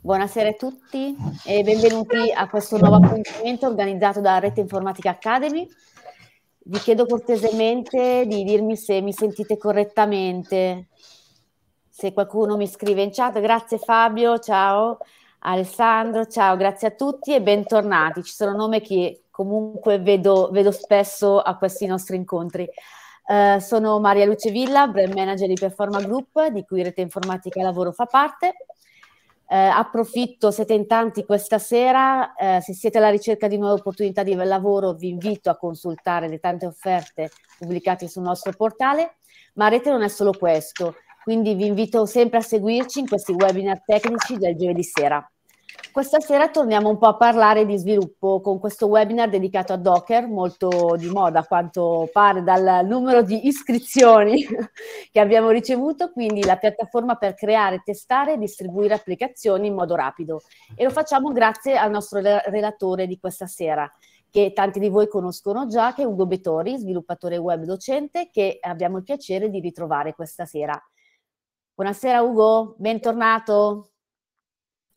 Buonasera a tutti e benvenuti a questo nuovo appuntamento organizzato da Rete Informatica Academy. Vi chiedo cortesemente di dirmi se mi sentite correttamente. Se qualcuno mi scrive in chat, grazie Fabio, ciao Alessandro, ciao, grazie a tutti e bentornati. Ci sono nomi che comunque vedo, vedo spesso a questi nostri incontri. Uh, sono Maria Luce Villa, brand manager di Performa Group, di cui Rete Informatica Lavoro fa parte. Eh, approfitto, siete in tanti questa sera, eh, se siete alla ricerca di nuove opportunità di lavoro vi invito a consultare le tante offerte pubblicate sul nostro portale, ma Rete non è solo questo, quindi vi invito sempre a seguirci in questi webinar tecnici del giovedì sera. Questa sera torniamo un po' a parlare di sviluppo con questo webinar dedicato a Docker, molto di moda a quanto pare dal numero di iscrizioni che abbiamo ricevuto, quindi la piattaforma per creare, testare e distribuire applicazioni in modo rapido. E lo facciamo grazie al nostro relatore di questa sera, che tanti di voi conoscono già, che è Ugo Betori, sviluppatore web docente, che abbiamo il piacere di ritrovare questa sera. Buonasera Ugo, bentornato.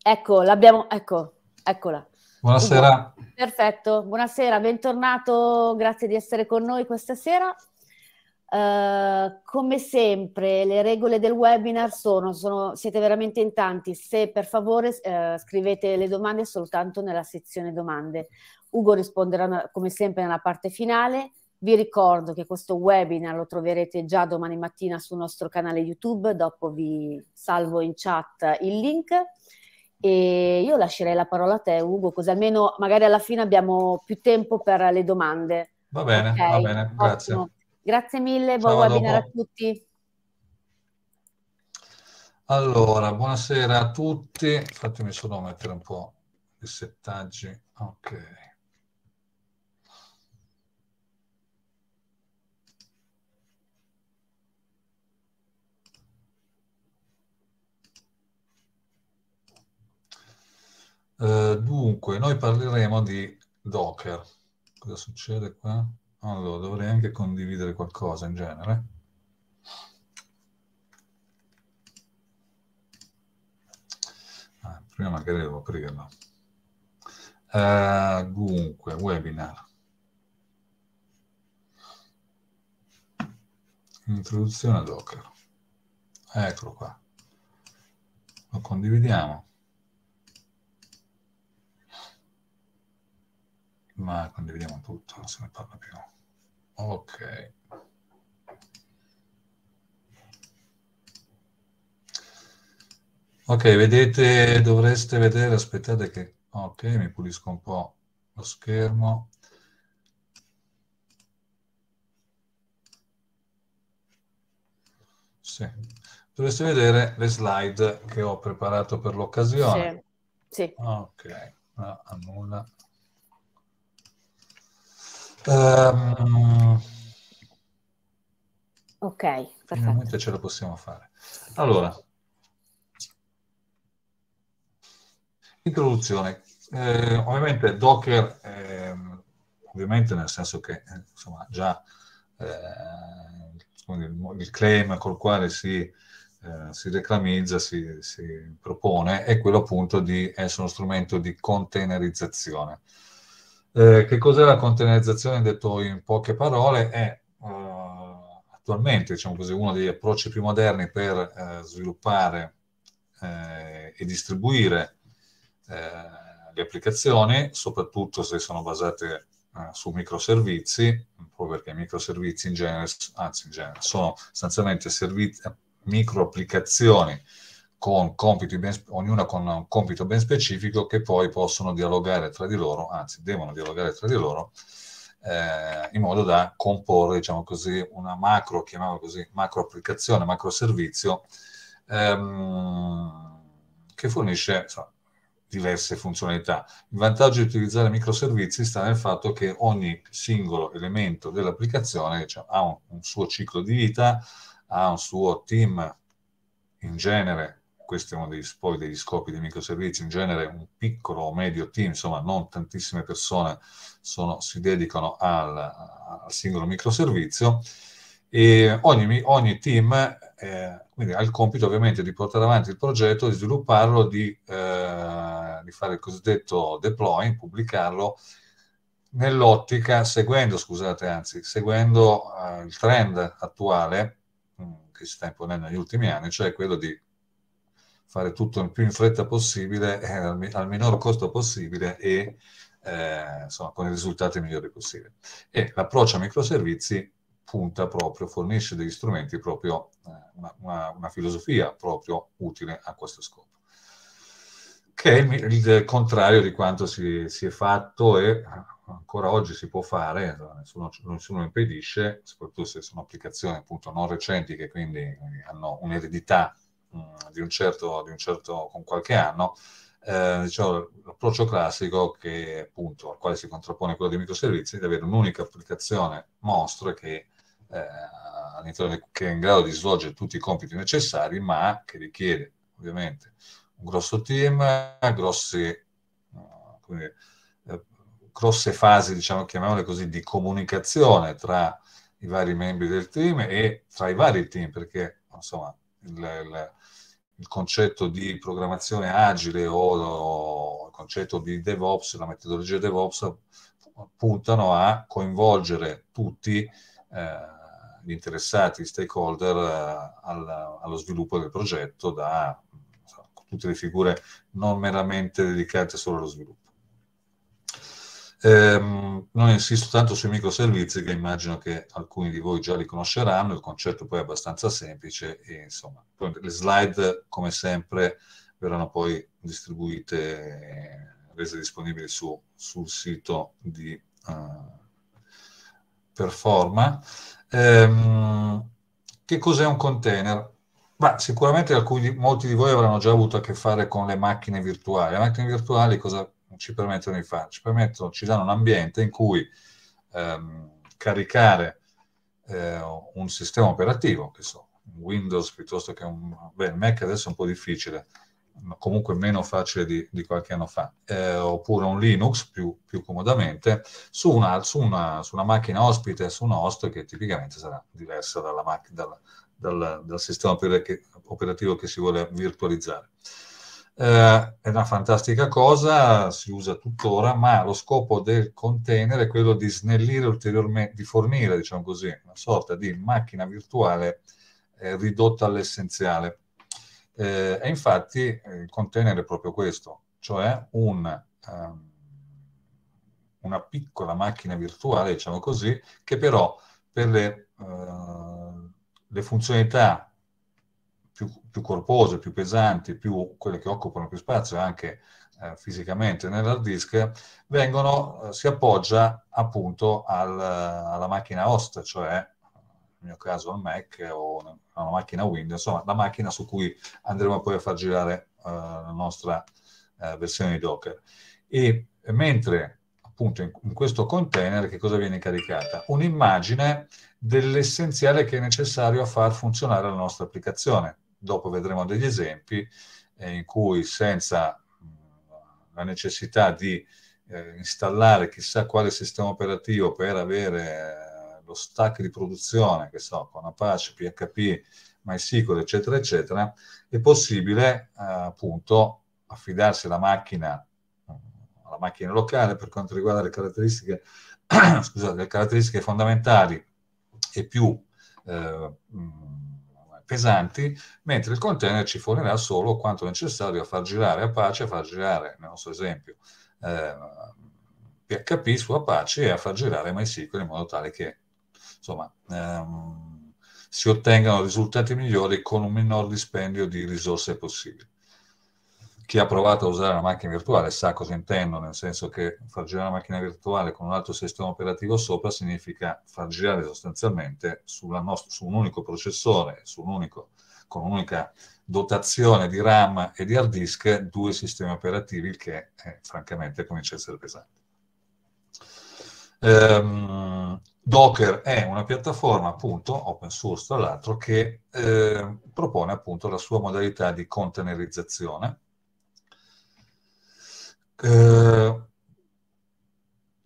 Ecco, l'abbiamo, ecco, eccola. Buonasera. Ugo, perfetto, buonasera, bentornato, grazie di essere con noi questa sera. Uh, come sempre, le regole del webinar sono, sono, siete veramente in tanti, se per favore uh, scrivete le domande soltanto nella sezione domande. Ugo risponderà come sempre nella parte finale. Vi ricordo che questo webinar lo troverete già domani mattina sul nostro canale YouTube, dopo vi salvo in chat il link. E io lascerei la parola a te, Ugo, così almeno magari alla fine abbiamo più tempo per le domande. Va bene, okay, va bene, grazie. Ottimo. Grazie mille, buon Ciao, webinar dopo. a tutti. Allora, buonasera a tutti. Infatti mi sono mettere un po' i settaggi. Ok. Eh, dunque, noi parleremo di Docker. Cosa succede qua? Allora, dovrei anche condividere qualcosa in genere. Ah, prima magari devo aprirlo. Uh, dunque, webinar. Introduzione a Docker. Eccolo qua. Lo condividiamo. ma condividiamo tutto, non se ne parla più. Ok. Ok, vedete, dovreste vedere, aspettate che... Ok, mi pulisco un po' lo schermo. Sì. Dovreste vedere le slide che ho preparato per l'occasione. Sì. sì. Ok, no, annulla. Um, ok, perfetto. Finalmente ce la possiamo fare. Allora, introduzione. Eh, ovviamente Docker, eh, ovviamente nel senso che eh, insomma, già eh, il, il, claim col quale si, eh, si reclamizza, si, si, propone, è quello appunto di essere uno strumento di containerizzazione eh, che cos'è la containerizzazione? Detto in poche parole, è uh, attualmente diciamo così, uno degli approcci più moderni per uh, sviluppare uh, e distribuire le applicazioni, soprattutto se sono basate su microservizi, proprio perché i microservizi in genere, anzi in genere, sono sostanzialmente servizi, microapplicazioni applicazioni con ben, ognuna con un compito ben specifico che poi possono dialogare tra di loro, anzi devono dialogare tra di loro, eh, in modo da comporre, diciamo così, una macro, chiamiamola così, macro applicazione, macro servizio, ehm, che fornisce insomma, diverse funzionalità. Il vantaggio di utilizzare microservizi sta nel fatto che ogni singolo elemento dell'applicazione diciamo, ha un, un suo ciclo di vita, ha un suo team in genere questo è uno degli, poi, degli scopi dei microservizi, in genere un piccolo o medio team, insomma non tantissime persone sono, si dedicano al, al, singolo microservizio e ogni, ogni team eh, ha il compito ovviamente di portare avanti il progetto, di svilupparlo, di, eh, di fare il cosiddetto deploy, pubblicarlo nell'ottica, seguendo, scusate, anzi, seguendo eh, il trend attuale mm, che si sta imponendo negli ultimi anni, cioè quello di fare tutto il più in fretta possibile, eh, al, mi- al, minor costo possibile e eh, insomma, con i risultati migliori possibili. E l'approccio a microservizi punta proprio, fornisce degli strumenti proprio, eh, una, una, filosofia proprio utile a questo scopo. Che è il, contrario di quanto si, si, è fatto e ancora oggi si può fare, nessuno, nessuno impedisce, soprattutto se sono applicazioni appunto non recenti che quindi hanno un'eredità eh, di un, certo, di un certo, con qualche anno, eh, diciamo, l'approccio classico che, appunto, al quale si contrappone quello dei microservizi è di avere un'unica applicazione mostro che, eh, che, è in grado di svolgere tutti i compiti necessari, ma che richiede ovviamente un grosso team, grosse, uh, quindi, grosse fasi, diciamo, chiamiamole così, di comunicazione tra i vari membri del team e tra i vari team, perché insomma il, il il concetto di programmazione agile o, o il concetto di DevOps, la metodologia DevOps, puntano a coinvolgere tutti eh, gli interessati, gli stakeholder eh, al, allo sviluppo del progetto, da so, tutte le figure non meramente dedicate solo allo sviluppo. Ehm, non insisto tanto sui microservizi che immagino che alcuni di voi già li conosceranno, il concetto poi è abbastanza semplice e insomma le slide come sempre verranno poi distribuite, rese disponibili su, sul sito di uh, Performa. Ehm, che cos'è un container? Ma sicuramente alcuni, molti di voi avranno già avuto a che fare con le macchine virtuali. Le macchine virtuali cosa non ci permettono di farlo, ci permettono, ci danno un ambiente in cui ehm, caricare eh, un sistema operativo, che so, Windows piuttosto che un... Beh, Mac adesso è un po' difficile, ma comunque meno facile di, di qualche anno fa, eh, oppure un Linux più, più comodamente, su una, su, una, su una, macchina ospite, su un host che tipicamente sarà diversa dalla, dalla, dal, dal, sistema operativo che si vuole virtualizzare. Eh, è una fantastica cosa, si usa tuttora, ma lo scopo del container è quello di snellire ulteriormente, di fornire, diciamo così, una sorta di macchina virtuale eh, ridotta all'essenziale. Eh, e infatti eh, il container è proprio questo, cioè un, um, una piccola macchina virtuale, diciamo così, che però per le, uh, le funzionalità più, più corpose, più pesanti, più quelle che occupano più spazio anche eh, fisicamente nell'hard disk, vengono, eh, si appoggia appunto al, alla macchina host, cioè nel mio caso al Mac o una, una macchina Windows, insomma la macchina su cui andremo poi a far girare eh, la nostra eh, versione di Docker. E mentre appunto in, in, questo container che cosa viene caricata? Un'immagine dell'essenziale che è necessario a far funzionare la nostra applicazione dopo vedremo degli esempi eh, in cui senza la necessità di eh, installare chissà quale sistema operativo per avere eh, lo stack di produzione, che so, con Apache, PHP, MySQL, eccetera, eccetera, è possibile eh, appunto affidarsi alla macchina, alla macchina locale per quanto riguarda le caratteristiche, scusate, le caratteristiche fondamentali e più eh, pesanti, mentre il container ci fornirà solo quanto necessario a far girare Apache, a far girare, nel nostro esempio, eh, PHP su Apache e a far girare MySQL in modo tale che insomma, ehm, si ottengano risultati migliori con un minor dispendio di risorse possibili chi ha provato a usare una macchina virtuale sa cosa intendo, nel senso che far girare una macchina virtuale con un altro sistema operativo sopra significa far girare sostanzialmente nostra, su un unico processore, su un unico, con un'unica dotazione di RAM e di hard disk, due sistemi operativi, il che eh, francamente comincia a essere pesante. Um, Docker è una piattaforma, appunto, open source tra l'altro, che eh, propone appunto la sua modalità di containerizzazione, eh,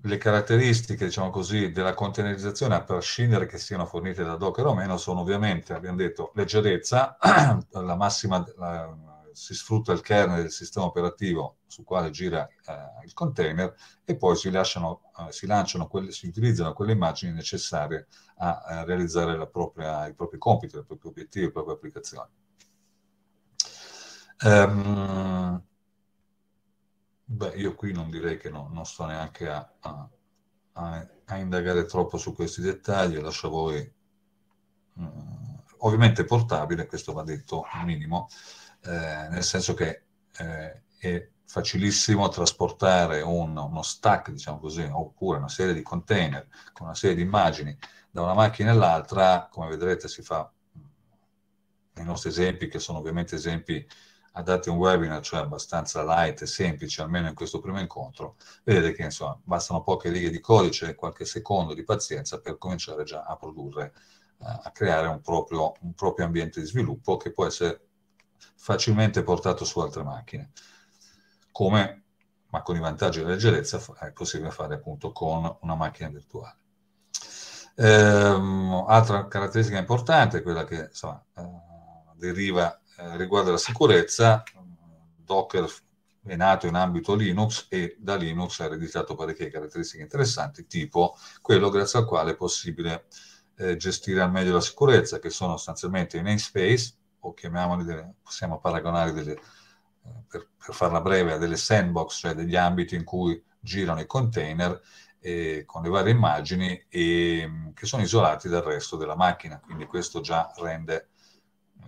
le caratteristiche, diciamo così, della containerizzazione, a prescindere che siano fornite da Docker o meno, sono ovviamente, abbiamo detto, leggerezza, la massima, la, si sfrutta il kernel del sistema operativo su quale gira eh, il container e poi si, lasciano, eh, si, lanciano quelle, si utilizzano quelle immagini necessarie a, a eh, realizzare propria, i propri compiti, i propri obiettivi, le proprie applicazioni. Um, Beh, io qui non direi che no, non sto neanche a, a, a, indagare troppo su questi dettagli, lascio a voi. Mm, ovviamente è portabile, questo va detto al minimo, eh, nel senso che eh, è facilissimo trasportare un, uno stack, diciamo così, oppure una serie di container con una serie di immagini da una macchina all'altra, come vedrete si fa nei mm, nostri esempi, che sono ovviamente esempi a darti un webinar, cioè abbastanza light e semplice, almeno in questo primo incontro, vedete che insomma bastano poche righe di codice e qualche secondo di pazienza per cominciare già a produrre, eh, a creare un proprio, un proprio ambiente di sviluppo che può essere facilmente portato su altre macchine. Come ma con i vantaggi della leggerezza è eh, possibile fare appunto con una macchina virtuale. Ehm, altra caratteristica importante è quella che insomma, eh, deriva eh, riguardo alla sicurezza, Docker è nato in ambito Linux e da Linux ha ereditato parecchie caratteristiche interessanti, tipo quello grazie al quale è possibile eh, gestire al meglio la sicurezza, che sono sostanzialmente i namespace, o chiamiamoli, delle, possiamo paragonare delle, eh, per, per, farla breve, a delle sandbox, cioè degli ambiti in cui girano i container eh, con le varie immagini e, che sono isolati dal resto della macchina, quindi questo già rende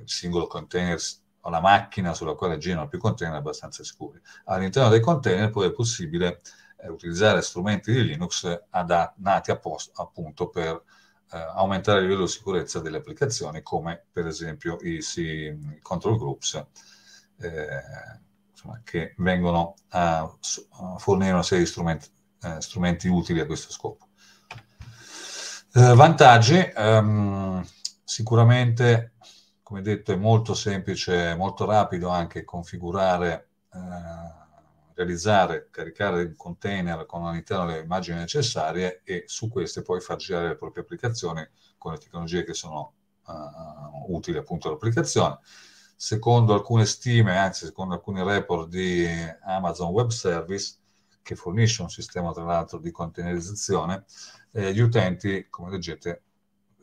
il singolo container o la macchina sulla quale girano più container abbastanza sicuri. All'interno dei container poi è possibile eh, utilizzare strumenti di Linux ad, nati apposta appunto per eh, aumentare il livello di sicurezza delle applicazioni, come per esempio i, i control groups, eh, insomma, che vengono a, a, fornire una serie di strumenti, eh, strumenti utili a questo scopo. Eh, vantaggi, ehm, sicuramente come detto è molto semplice, molto rapido anche configurare, eh, realizzare, caricare il container con all'interno le immagini necessarie e su queste poi far girare le proprie applicazioni con le tecnologie che sono eh, utili appunto all'applicazione. Secondo alcune stime, anzi secondo alcuni report di Amazon Web Service, che fornisce un sistema tra l'altro di containerizzazione, eh, gli utenti, come leggete,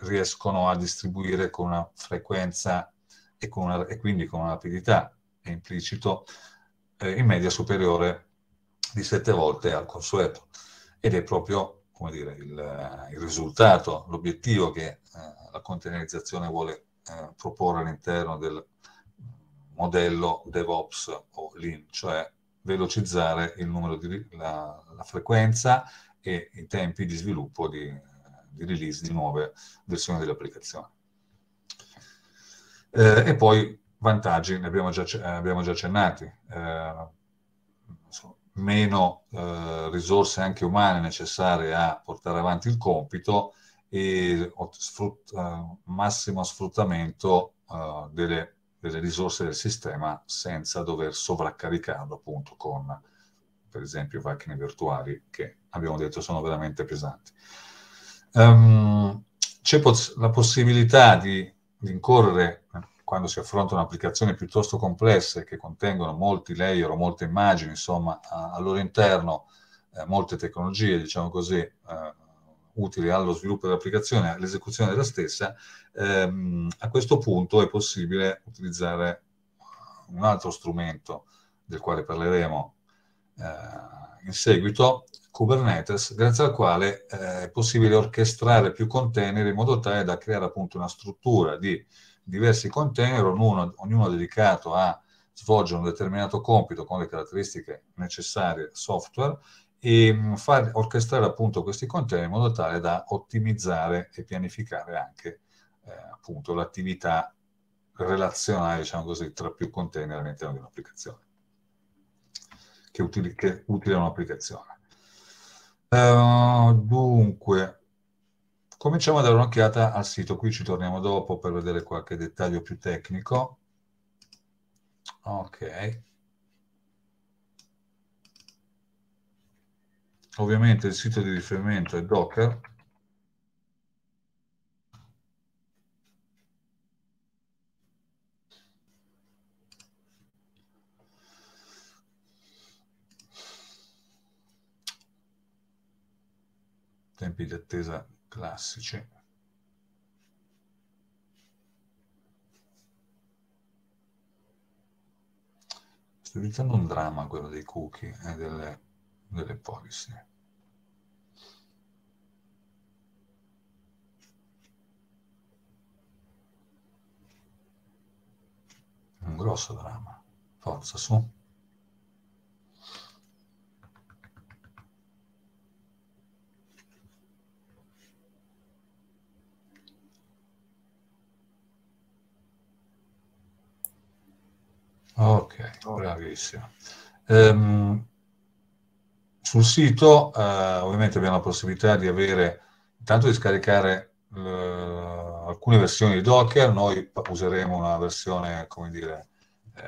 riescono a distribuire con una frequenza e, con una, e quindi con una rapidità, è implicito, eh, in media superiore di sette volte al consueto. Ed è proprio come dire, il, il risultato, l'obiettivo che eh, la containerizzazione vuole eh, proporre all'interno del modello DevOps o Lean, cioè velocizzare il numero di, la, la frequenza e i tempi di sviluppo di di release di nuove versioni dell'applicazione. Eh, e poi vantaggi, ne abbiamo già, eh, abbiamo già accennati, eh, insomma, meno eh, risorse anche umane necessarie a portare avanti il compito e sfrutt- eh, massimo sfruttamento eh, delle, delle, risorse del sistema senza dover sovraccaricarlo appunto con per esempio macchine virtuali che abbiamo detto sono veramente pesanti. Um, c'è pos- la possibilità di, di, incorrere, eh, quando si affrontano applicazioni piuttosto complesse che contengono molti layer o molte immagini, insomma, a- al loro interno, eh, molte tecnologie, diciamo così, eh, utili allo sviluppo dell'applicazione, all'esecuzione della stessa, ehm, a questo punto è possibile utilizzare un altro strumento del quale parleremo eh, in seguito, Kubernetes, grazie al quale eh, è possibile orchestrare più container in modo tale da creare appunto una struttura di diversi container, ognuno, ognuno dedicato a svolgere un determinato compito con le caratteristiche necessarie software e mm, far orchestrare appunto questi container in modo tale da ottimizzare e pianificare anche eh, appunto l'attività relazionale, diciamo così, tra più container all'interno di un'applicazione, che, utili, che utile un'applicazione. Eh, dunque, cominciamo a dare un'occhiata al sito, qui ci torniamo dopo per vedere qualche dettaglio più tecnico. Ok. Ovviamente il sito di riferimento è Docker. tempi di attesa classici. Sto diventando un dramma quello dei cookie e delle, delle policy. Un grosso dramma. Forza, su. Ok, bravissimo. Um, sul sito eh, ovviamente abbiamo la possibilità di avere, intanto di scaricare eh, alcune versioni di Docker, noi useremo una versione, come dire, eh,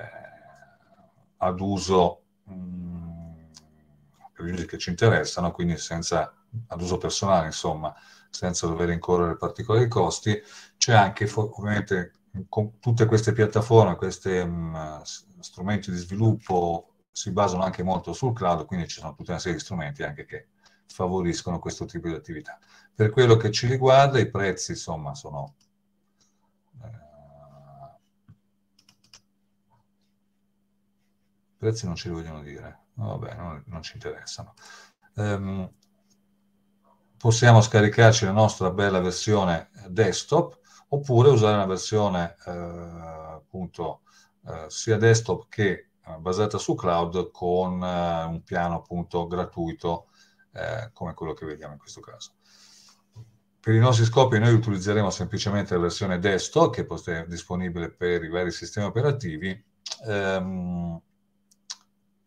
ad uso mh, mm, per gli usi che ci interessano, quindi senza, ad uso personale, insomma, senza dover incorrere particolari costi. C'è anche ovviamente con tutte queste piattaforme, questi mm, strumenti di sviluppo si basano anche molto sul cloud, quindi ci sono tutta una serie di strumenti anche che favoriscono questo tipo di attività. Per quello che ci riguarda, i prezzi insomma sono eh, I prezzi non ce li vogliono dire, vabbè, non, non ci interessano. Um, possiamo scaricarci la nostra bella versione desktop oppure usare una versione eh, appunto eh, sia desktop che eh, basata su cloud con eh, un piano appunto gratuito eh, come quello che vediamo in questo caso. Per i nostri scopi noi utilizzeremo semplicemente la versione desktop che è disponibile per i vari sistemi operativi. Ehm,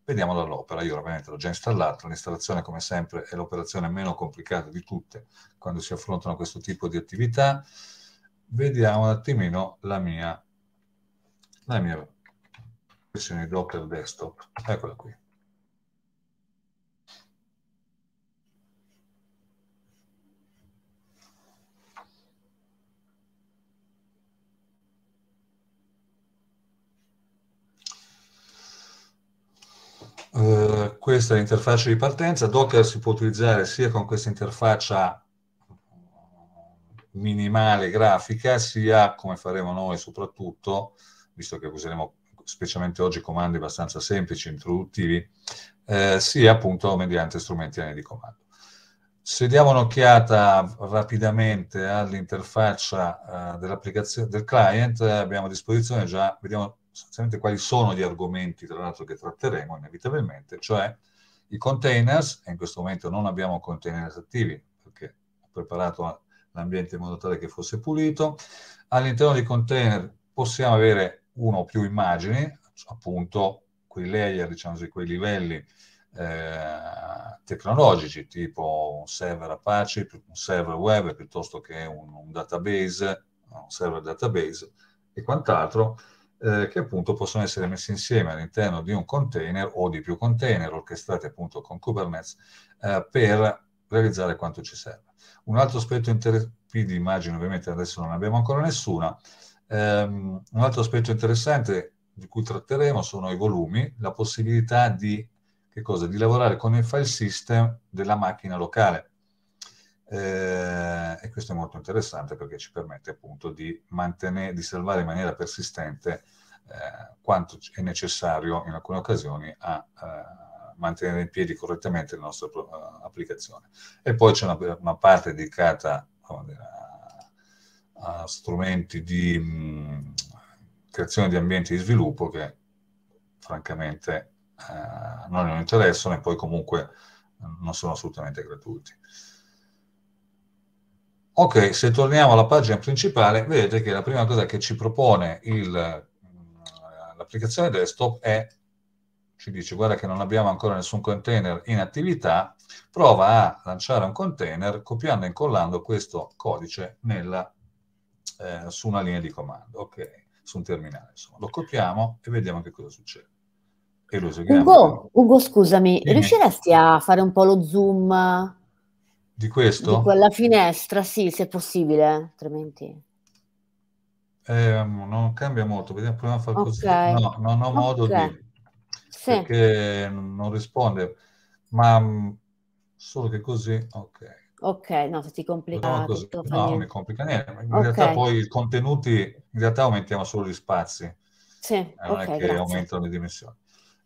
vediamola all'opera. Io ovviamente l'ho già installata, l'installazione come sempre è l'operazione meno complicata di tutte quando si affrontano questo tipo di attività vediamo un attimino la mia, la mia versione di Docker desktop. Eccola qui. Uh, questa è l'interfaccia di partenza, Docker si può utilizzare sia con questa interfaccia minimale grafica sia come faremo noi soprattutto, visto che useremo specialmente oggi comandi abbastanza semplici, introduttivi, eh, sia appunto mediante strumenti di comando. Se diamo un'occhiata rapidamente all'interfaccia eh, dell'applicazione del client, eh, abbiamo a disposizione già, vediamo sostanzialmente quali sono gli argomenti, tra l'altro, che tratteremo inevitabilmente, cioè i containers, e in questo momento non abbiamo containers attivi, perché ho preparato l'ambiente in modo tale che fosse pulito. All'interno dei container possiamo avere una o più immagini, appunto quei layer, diciamo così, quei livelli eh, tecnologici, tipo un server Apache, un server web piuttosto che un, un database, un server database e quant'altro, eh, che appunto possono essere messi insieme all'interno di un container o di più container orchestrati appunto con Kubernetes eh, per realizzare quanto ci serve. Un altro aspetto in di immagine, ovviamente adesso non abbiamo ancora nessuna, ehm, un altro aspetto interessante di cui tratteremo sono i volumi, la possibilità di, cosa, di lavorare con il file system della macchina locale. Eh, e questo è molto interessante perché ci permette appunto di, mantenere, di salvare in maniera persistente eh, quanto è necessario in alcune occasioni a, a eh, mantenere in piedi correttamente la nostra eh, applicazione. E poi c'è una, una parte dedicata dire, a, a, strumenti di mh, creazione di ambienti di sviluppo che francamente eh, non ne interessano e poi comunque eh, non sono assolutamente gratuiti. Ok, se torniamo alla pagina principale, vedete che la prima cosa che ci propone l'applicazione desktop è ci dice guarda che non abbiamo ancora nessun container in attività, prova a lanciare un container copiando e incollando questo codice nella, eh, su una linea di comando, ok, su un terminale. Insomma. Lo copiamo e vediamo che cosa succede. E lo eseguiamo. Ugo, Ugo scusami, Dimmi. riusciresti a fare un po' lo zoom di questo? Di quella finestra, sì, se possibile, altrimenti... Eh, non cambia molto, vediamo, proviamo a fare okay. così. No, non ho modo okay. di sì. perché non risponde, ma mm, solo che così, ok. Ok, no, se ti complica tutto, No, non mi complica niente. In okay. realtà poi i contenuti, in realtà aumentiamo solo gli spazi, sì. eh, non okay, è che grazie. aumentano le dimensioni.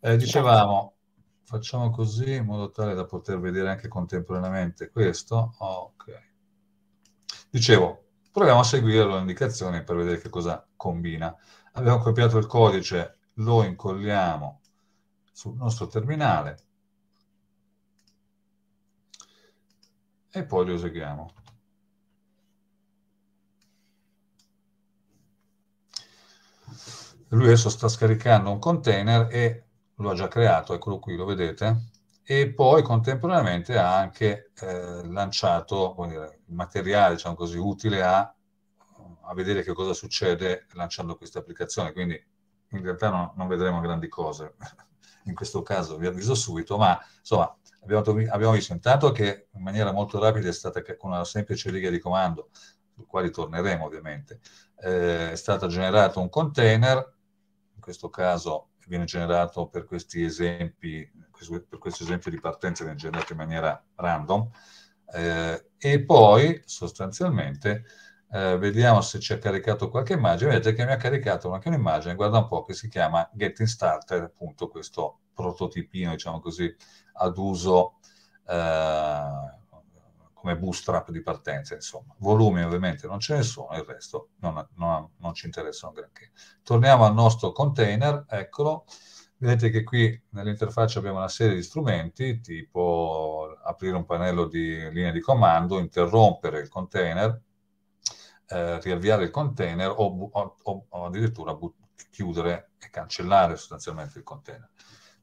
Eh, dicevamo, grazie. facciamo così in modo tale da poter vedere anche contemporaneamente questo. Ok. Dicevo, proviamo a seguire le indicazioni per vedere che cosa combina. Abbiamo copiato il codice, lo incolliamo sul nostro terminale e poi lo eseguiamo. Lui adesso sta scaricando un container e lo ha già creato, eccolo qui, lo vedete? E poi contemporaneamente ha anche eh, lanciato dire, il materiale, diciamo così, utile a, a, vedere che cosa succede lanciando questa applicazione. Quindi in realtà no, non vedremo grandi cose in questo caso vi avviso subito, ma insomma abbiamo, abbiamo visto intanto che in maniera molto rapida è stata con una semplice riga di comando, sul quale torneremo ovviamente, eh, è stato generato un container, in questo caso viene generato per questi esempi, per questo esempio di partenza viene generato in maniera random, eh, e poi sostanzialmente eh, vediamo se ci ha caricato qualche immagine, vedete che mi ha caricato anche un'immagine, guarda un po', che si chiama Getting Starter, appunto questo prototipino, diciamo così, ad uso eh, come bootstrap di partenza, insomma. Volumi ovviamente non ce ne sono, il resto non, non, non ci interessano granché. Torniamo al nostro container, eccolo. Vedete che qui nell'interfaccia abbiamo una serie di strumenti, tipo aprire un pannello di linea di comando, interrompere il container, eh, riavviare il container o, o, o addirittura but- chiudere e cancellare sostanzialmente il container.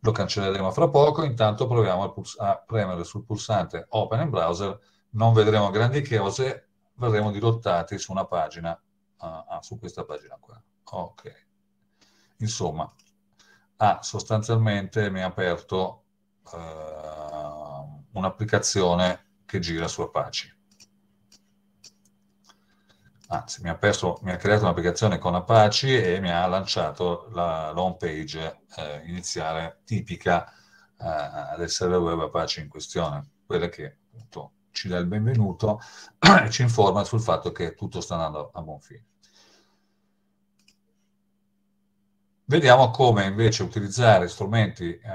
Lo cancelleremo fra poco, intanto proviamo puls- a premere sul pulsante Open in browser, non vedremo grandi cose, verremo dirottati su una pagina, ah, ah, su questa pagina qua. Ok. Insomma, ah, sostanzialmente mi ha aperto eh, un'applicazione che gira su Apache anzi mi ha, perso, mi ha creato un'applicazione con Apache e mi ha lanciato la, home page eh, iniziale tipica eh, del server web Apache in questione, quella che appunto ci dà il benvenuto e ci informa sul fatto che tutto sta andando a buon fine. Vediamo come invece utilizzare strumenti eh,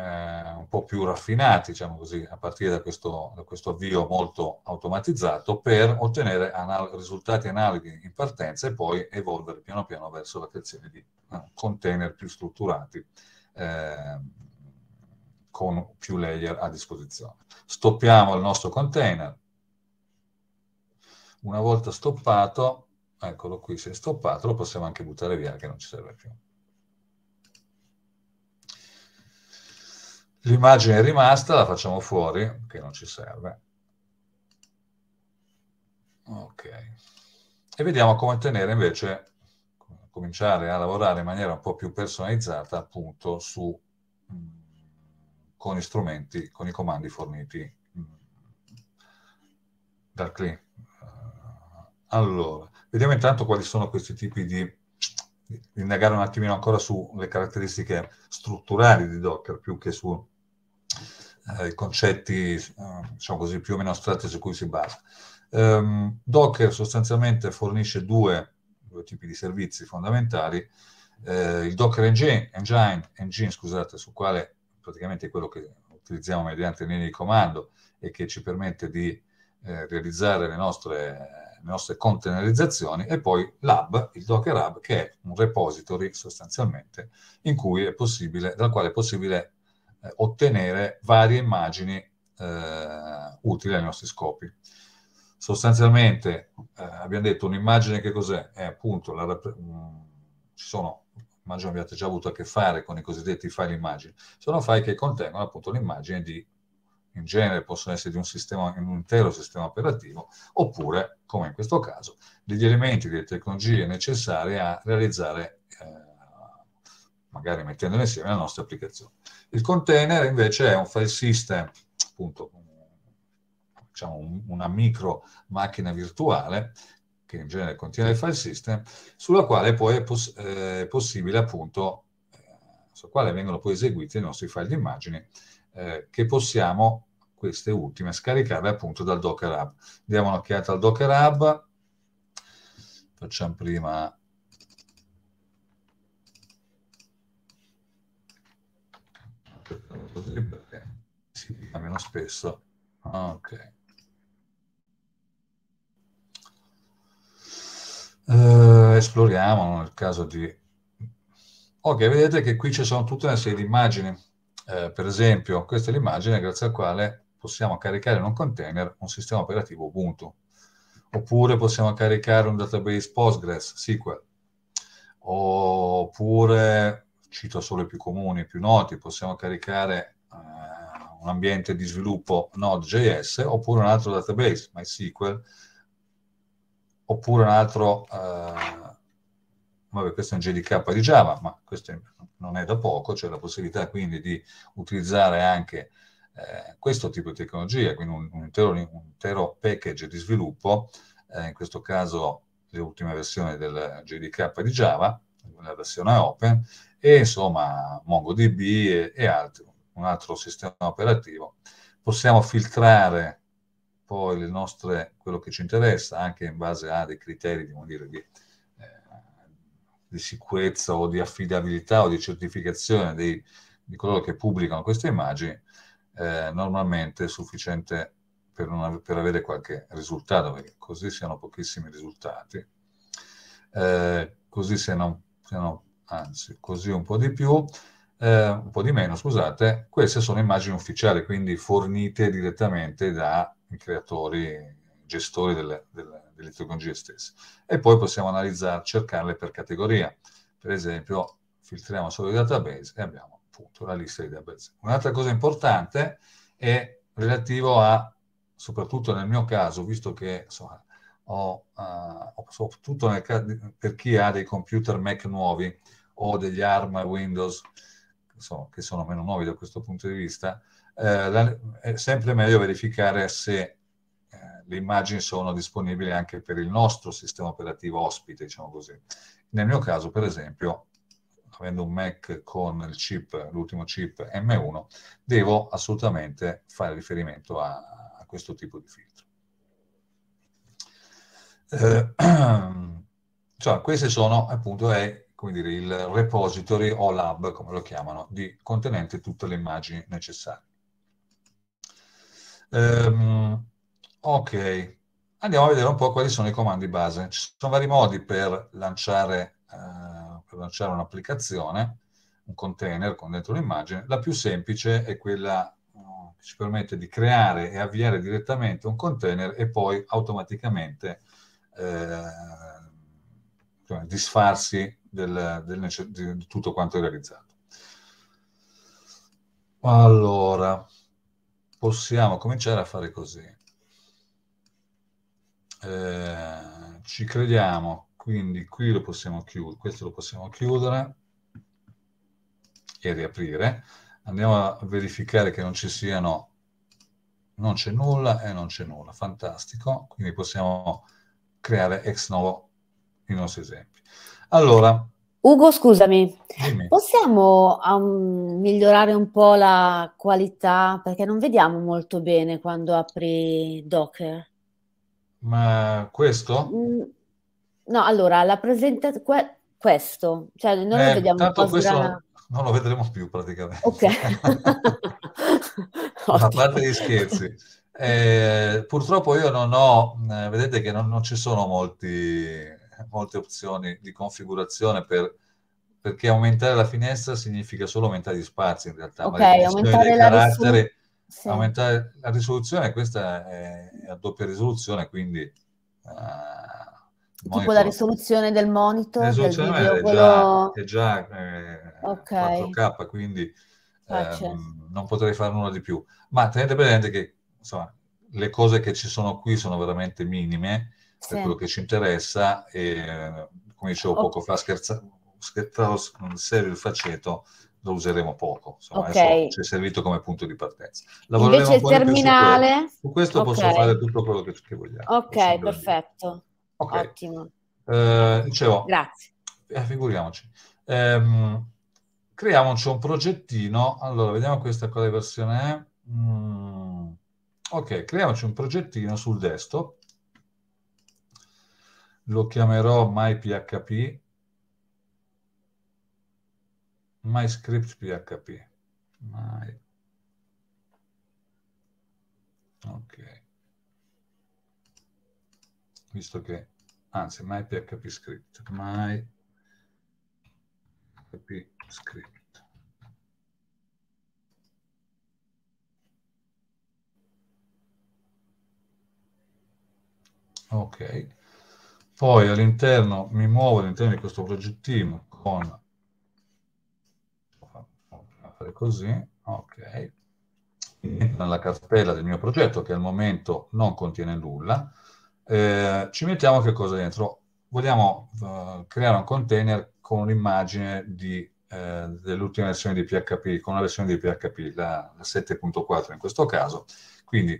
un po' più raffinati, diciamo così, a partire da questo, da questo avvio molto automatizzato per ottenere anal risultati analoghi in partenza e poi evolvere piano piano verso la creazione di eh, container più strutturati eh, con più layer a disposizione. Stoppiamo il nostro container. Una volta stoppato, eccolo qui, si è stoppato, lo possiamo anche buttare via che non ci serve più. L'immagine è rimasta, la facciamo fuori, che non ci serve. Ok. E vediamo come tenere invece, cominciare a lavorare in maniera un po' più personalizzata appunto su, con gli strumenti, con i comandi forniti mm, dal cliente. Allora, vediamo intanto quali sono questi tipi di indagare un attimino ancora sulle caratteristiche strutturali di Docker più che su eh, i concetti eh, diciamo così, più o meno astratti su cui si basa. Um, Docker sostanzialmente fornisce due, due, tipi di servizi fondamentali, eh, il Docker Engine, Engine, Engine scusate, sul quale praticamente è quello che utilizziamo mediante linee di comando e che ci permette di eh, realizzare le nostre, le nostre containerizzazioni, e poi l'hub, il Docker Hub, che è un repository sostanzialmente in cui è possibile, dal quale è possibile eh, ottenere varie immagini eh, utili ai nostri scopi. Sostanzialmente eh, abbiamo detto un'immagine che cos'è? È appunto, la, mh, mm, ci sono, immagino abbiate già avuto a che fare con i cosiddetti file immagini, sono file che contengono appunto l'immagine di in genere possono essere di un, sistema, un intero sistema operativo, oppure, come in questo caso, degli elementi, delle tecnologie necessarie a realizzare, eh, magari mettendole insieme, la nostra applicazione. Il container invece è un file system, appunto, diciamo una micro macchina virtuale che in genere contiene il file system, sulla quale poi è, poss eh, possibile appunto, eh, sulla quale vengono poi eseguiti i nostri file di immagini eh, che possiamo, queste ultime, scaricare appunto dal Docker Hub. Diamo un'occhiata al Docker Hub, facciamo prima così perché si sì, meno spesso. Ah, ok. Uh, esploriamo nel caso di... Ok, vedete che qui ci sono tutta una serie di immagini. Uh, per esempio, questa è l'immagine grazie alla quale possiamo caricare in un container un sistema operativo Ubuntu. Oppure possiamo caricare un database Postgres, SQL. Oppure cito solo i più comuni, i più noti, possiamo caricare eh, un ambiente di sviluppo Node.js oppure un altro database, MySQL, oppure un altro, eh, vabbè questo è un JDK di Java, ma questo non è da poco, c'è cioè la possibilità quindi di utilizzare anche eh, questo tipo di tecnologia, quindi un, un, intero, un intero, package di sviluppo, eh, in questo caso l'ultima versione del JDK di Java, la versione open, e insomma MongoDB e, e altro, un altro sistema operativo. Possiamo filtrare poi le nostre, quello che ci interessa anche in base a dei criteri dire, di, eh, di, sicurezza o di affidabilità o di certificazione dei, di coloro che pubblicano queste immagini, eh, normalmente è sufficiente per, una, per, avere qualche risultato, perché così siano pochissimi risultati, eh, così se non anzi così un po' di più, eh, un po' di meno, scusate, queste sono immagini ufficiali, quindi fornite direttamente dai creatori, gestori delle, delle, delle tipologie stesse. E poi possiamo analizzare, cercarle per categoria. Per esempio, filtriamo solo i database e abbiamo appunto la lista di database. Un'altra cosa importante è relativo a, soprattutto nel mio caso, visto che insomma, ho, uh, soprattutto nel, per chi ha dei computer Mac nuovi, o degli ARM Windows, insomma, che sono meno nuovi da questo punto di vista, eh, è sempre meglio verificare se eh, le immagini sono disponibili anche per il nostro sistema operativo ospite, diciamo così. Nel mio caso, per esempio, avendo un Mac con il chip, l'ultimo chip M1, devo assolutamente fare riferimento a, a questo tipo di filtro. Eh, cioè, queste sono appunto è come dire, il repository o lab, come lo chiamano, di contenente tutte le immagini necessarie. Um, ok, andiamo a vedere un po' quali sono i comandi base. Ci sono vari modi per lanciare, eh, per lanciare un'applicazione, un container con dentro un'immagine. La più semplice è quella mm, che ci permette di creare e avviare direttamente un container e poi automaticamente eh, cioè, disfarsi del, del, di tutto quanto è realizzato. Allora, possiamo cominciare a fare così. Eh, ci crediamo, quindi qui lo possiamo chiudere, questo lo possiamo chiudere e riaprire. Andiamo a verificare che non ci siano, non c'è nulla e non c'è nulla, fantastico. Quindi possiamo creare ex novo i nostri esempi. Allora, Ugo, scusami, possiamo um, migliorare un po' la qualità perché non vediamo molto bene quando apri Docker. Ma questo? Mm, no, allora, la presentazione, que- questo, cioè noi eh, lo vediamo tanto questo sgra... non lo vedremo più praticamente. Ok. a parte gli scherzi. Eh, purtroppo io non ho, eh, vedete che non, non ci sono molti molte opzioni di configurazione per, perché aumentare la finestra significa solo aumentare gli spazi in realtà, Ok, aumentare la, risolu- sì. aumentare la risoluzione, questa è a doppia risoluzione, quindi... Uh, tipo monitor. la risoluzione del monitor? La risoluzione del video, è quello... già, è già eh, okay. 4K, quindi ah, ehm, certo. non potrei fare nulla di più. Ma tenete presente che insomma, le cose che ci sono qui sono veramente minime questo sì. è quello che ci interessa e come dicevo poco fa scherzando scherzavo serio il faceto lo useremo poco, insomma, okay. ci è servito come punto di partenza. Lavoreremo Invece il terminale... Su, questo okay. posso fare tutto quello che, che vogliamo. Ok, perfetto. Okay. Ottimo. Eh, dicevo, Grazie. Eh, figuriamoci. Ehm, creiamoci un progettino. Allora, vediamo questa quale versione è. Mm, ok, creiamoci un progettino sul desktop lo chiamerò myphp, myscript.php. My... Ok. Visto che, anzi, myphp script, myphp script. Ok poi all'interno mi muovo all'interno di questo progettino con fare così ok nella cartella del mio progetto che al momento non contiene nulla eh, ci mettiamo che cosa dentro vogliamo uh, creare un container con un'immagine di eh, dell'ultima versione di PHP, con la versione di PHP, la, la 7.4 in questo caso. Quindi,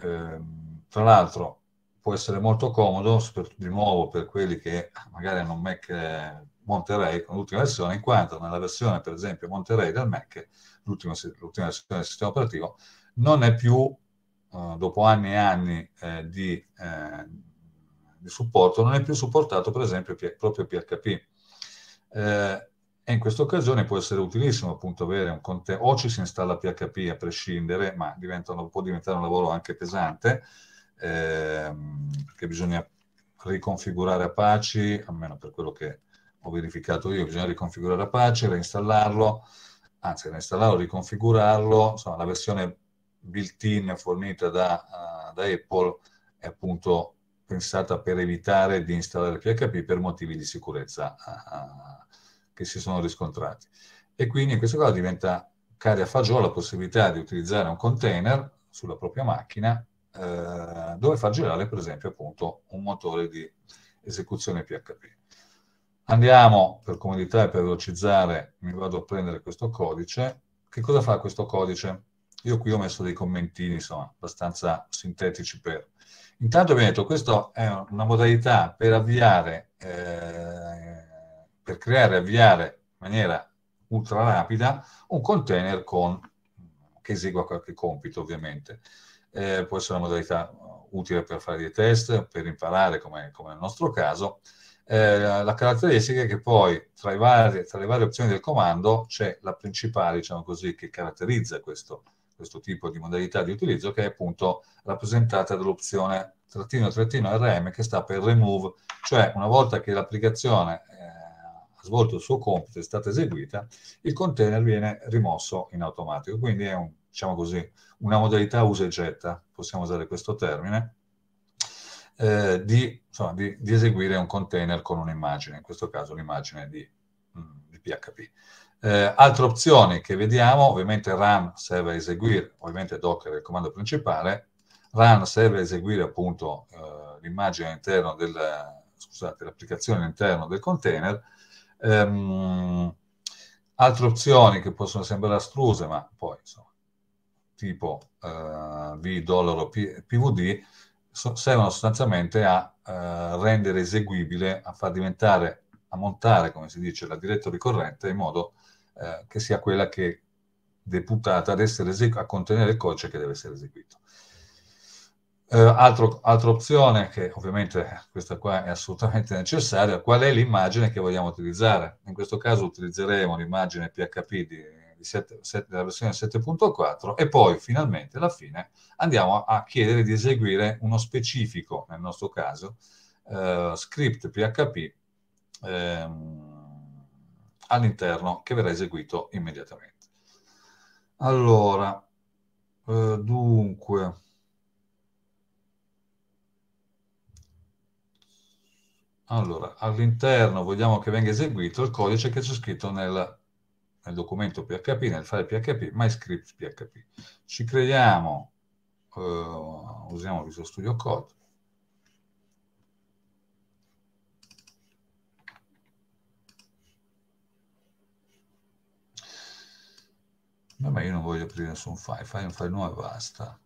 ehm, tra l'altro, può essere molto comodo, soprattutto di nuovo per quelli che magari hanno un Mac eh, Monterey con l'ultima versione, in quanto nella versione, per esempio, Monterey del Mac, l'ultima, l'ultima versione del sistema operativo, non è più, eh, dopo anni e anni eh, di, eh, di, supporto, non è più supportato, per esempio, p- proprio PHP. Eh, e in questa occasione può essere utilissimo appunto avere un contesto, o ci si installa PHP a prescindere, ma diventa, può diventare un lavoro anche pesante, ehm, che bisogna riconfigurare Apache, almeno per quello che ho verificato io, bisogna riconfigurare Apache, reinstallarlo, anzi reinstallarlo, riconfigurarlo, insomma la versione built-in fornita da, uh, da Apple è appunto pensata per evitare di installare PHP per motivi di sicurezza uh, che si sono riscontrati. E quindi in questo caso diventa cari a fagiolo la possibilità di utilizzare un container sulla propria macchina eh, dove far girare per esempio appunto un motore di esecuzione PHP. Andiamo per comodità e per velocizzare, mi vado a prendere questo codice. Che cosa fa questo codice? Io qui ho messo dei commentini, insomma, abbastanza sintetici per... Intanto ho detto, questa è una modalità per avviare, eh, per creare e avviare in maniera ultra rapida un container con, che esegua qualche compito ovviamente eh, può essere una modalità utile per fare dei test, per imparare, come, come nel nostro caso. Eh, la caratteristica è che poi tra, vari, tra, le varie opzioni del comando c'è la principale, diciamo così, che caratterizza questo, questo tipo di modalità di utilizzo, che è appunto rappresentata dall'opzione trattino trattino RM che sta per remove, cioè una volta che l'applicazione eh, ha svolto il suo compito, è stata eseguita, il container viene rimosso in automatico. Quindi è un diciamo così, una modalità usa e getta, possiamo usare questo termine, eh, di, insomma, di, di, eseguire un container con un'immagine, in questo caso l'immagine di, mm, di PHP. Eh, altre opzioni che vediamo, ovviamente run serve a eseguire, ovviamente docker è il comando principale, run serve a eseguire appunto eh, l'immagine all'interno del, scusate, l'applicazione all'interno del container, ehm, altre opzioni che possono sembrare astruse, ma poi insomma, tipo eh, V dollaro PVD so, servono sostanzialmente a eh, rendere eseguibile, a far diventare, a montare, come si dice, la direttory corrente in modo eh, che sia quella che deputata ad essere a contenere il codice che deve essere eseguito. Eh, altro, altra opzione, che ovviamente questa qua è assolutamente necessaria, qual è l'immagine che vogliamo utilizzare? In questo caso utilizzeremo l'immagine PHP di 7, 7, della versione 7.4 e poi finalmente alla fine andiamo a, chiedere di eseguire uno specifico, nel nostro caso, eh, script PHP ehm, all'interno che verrà eseguito immediatamente. Allora, eh, dunque... Allora, all'interno vogliamo che venga eseguito il codice che c'è scritto nel nel documento PHP, nel file PHP, MyScript PHP. Ci creiamo, eh, usiamo Visual Studio Code, ma io non voglio aprire nessun file, fai un file nuovo e basta.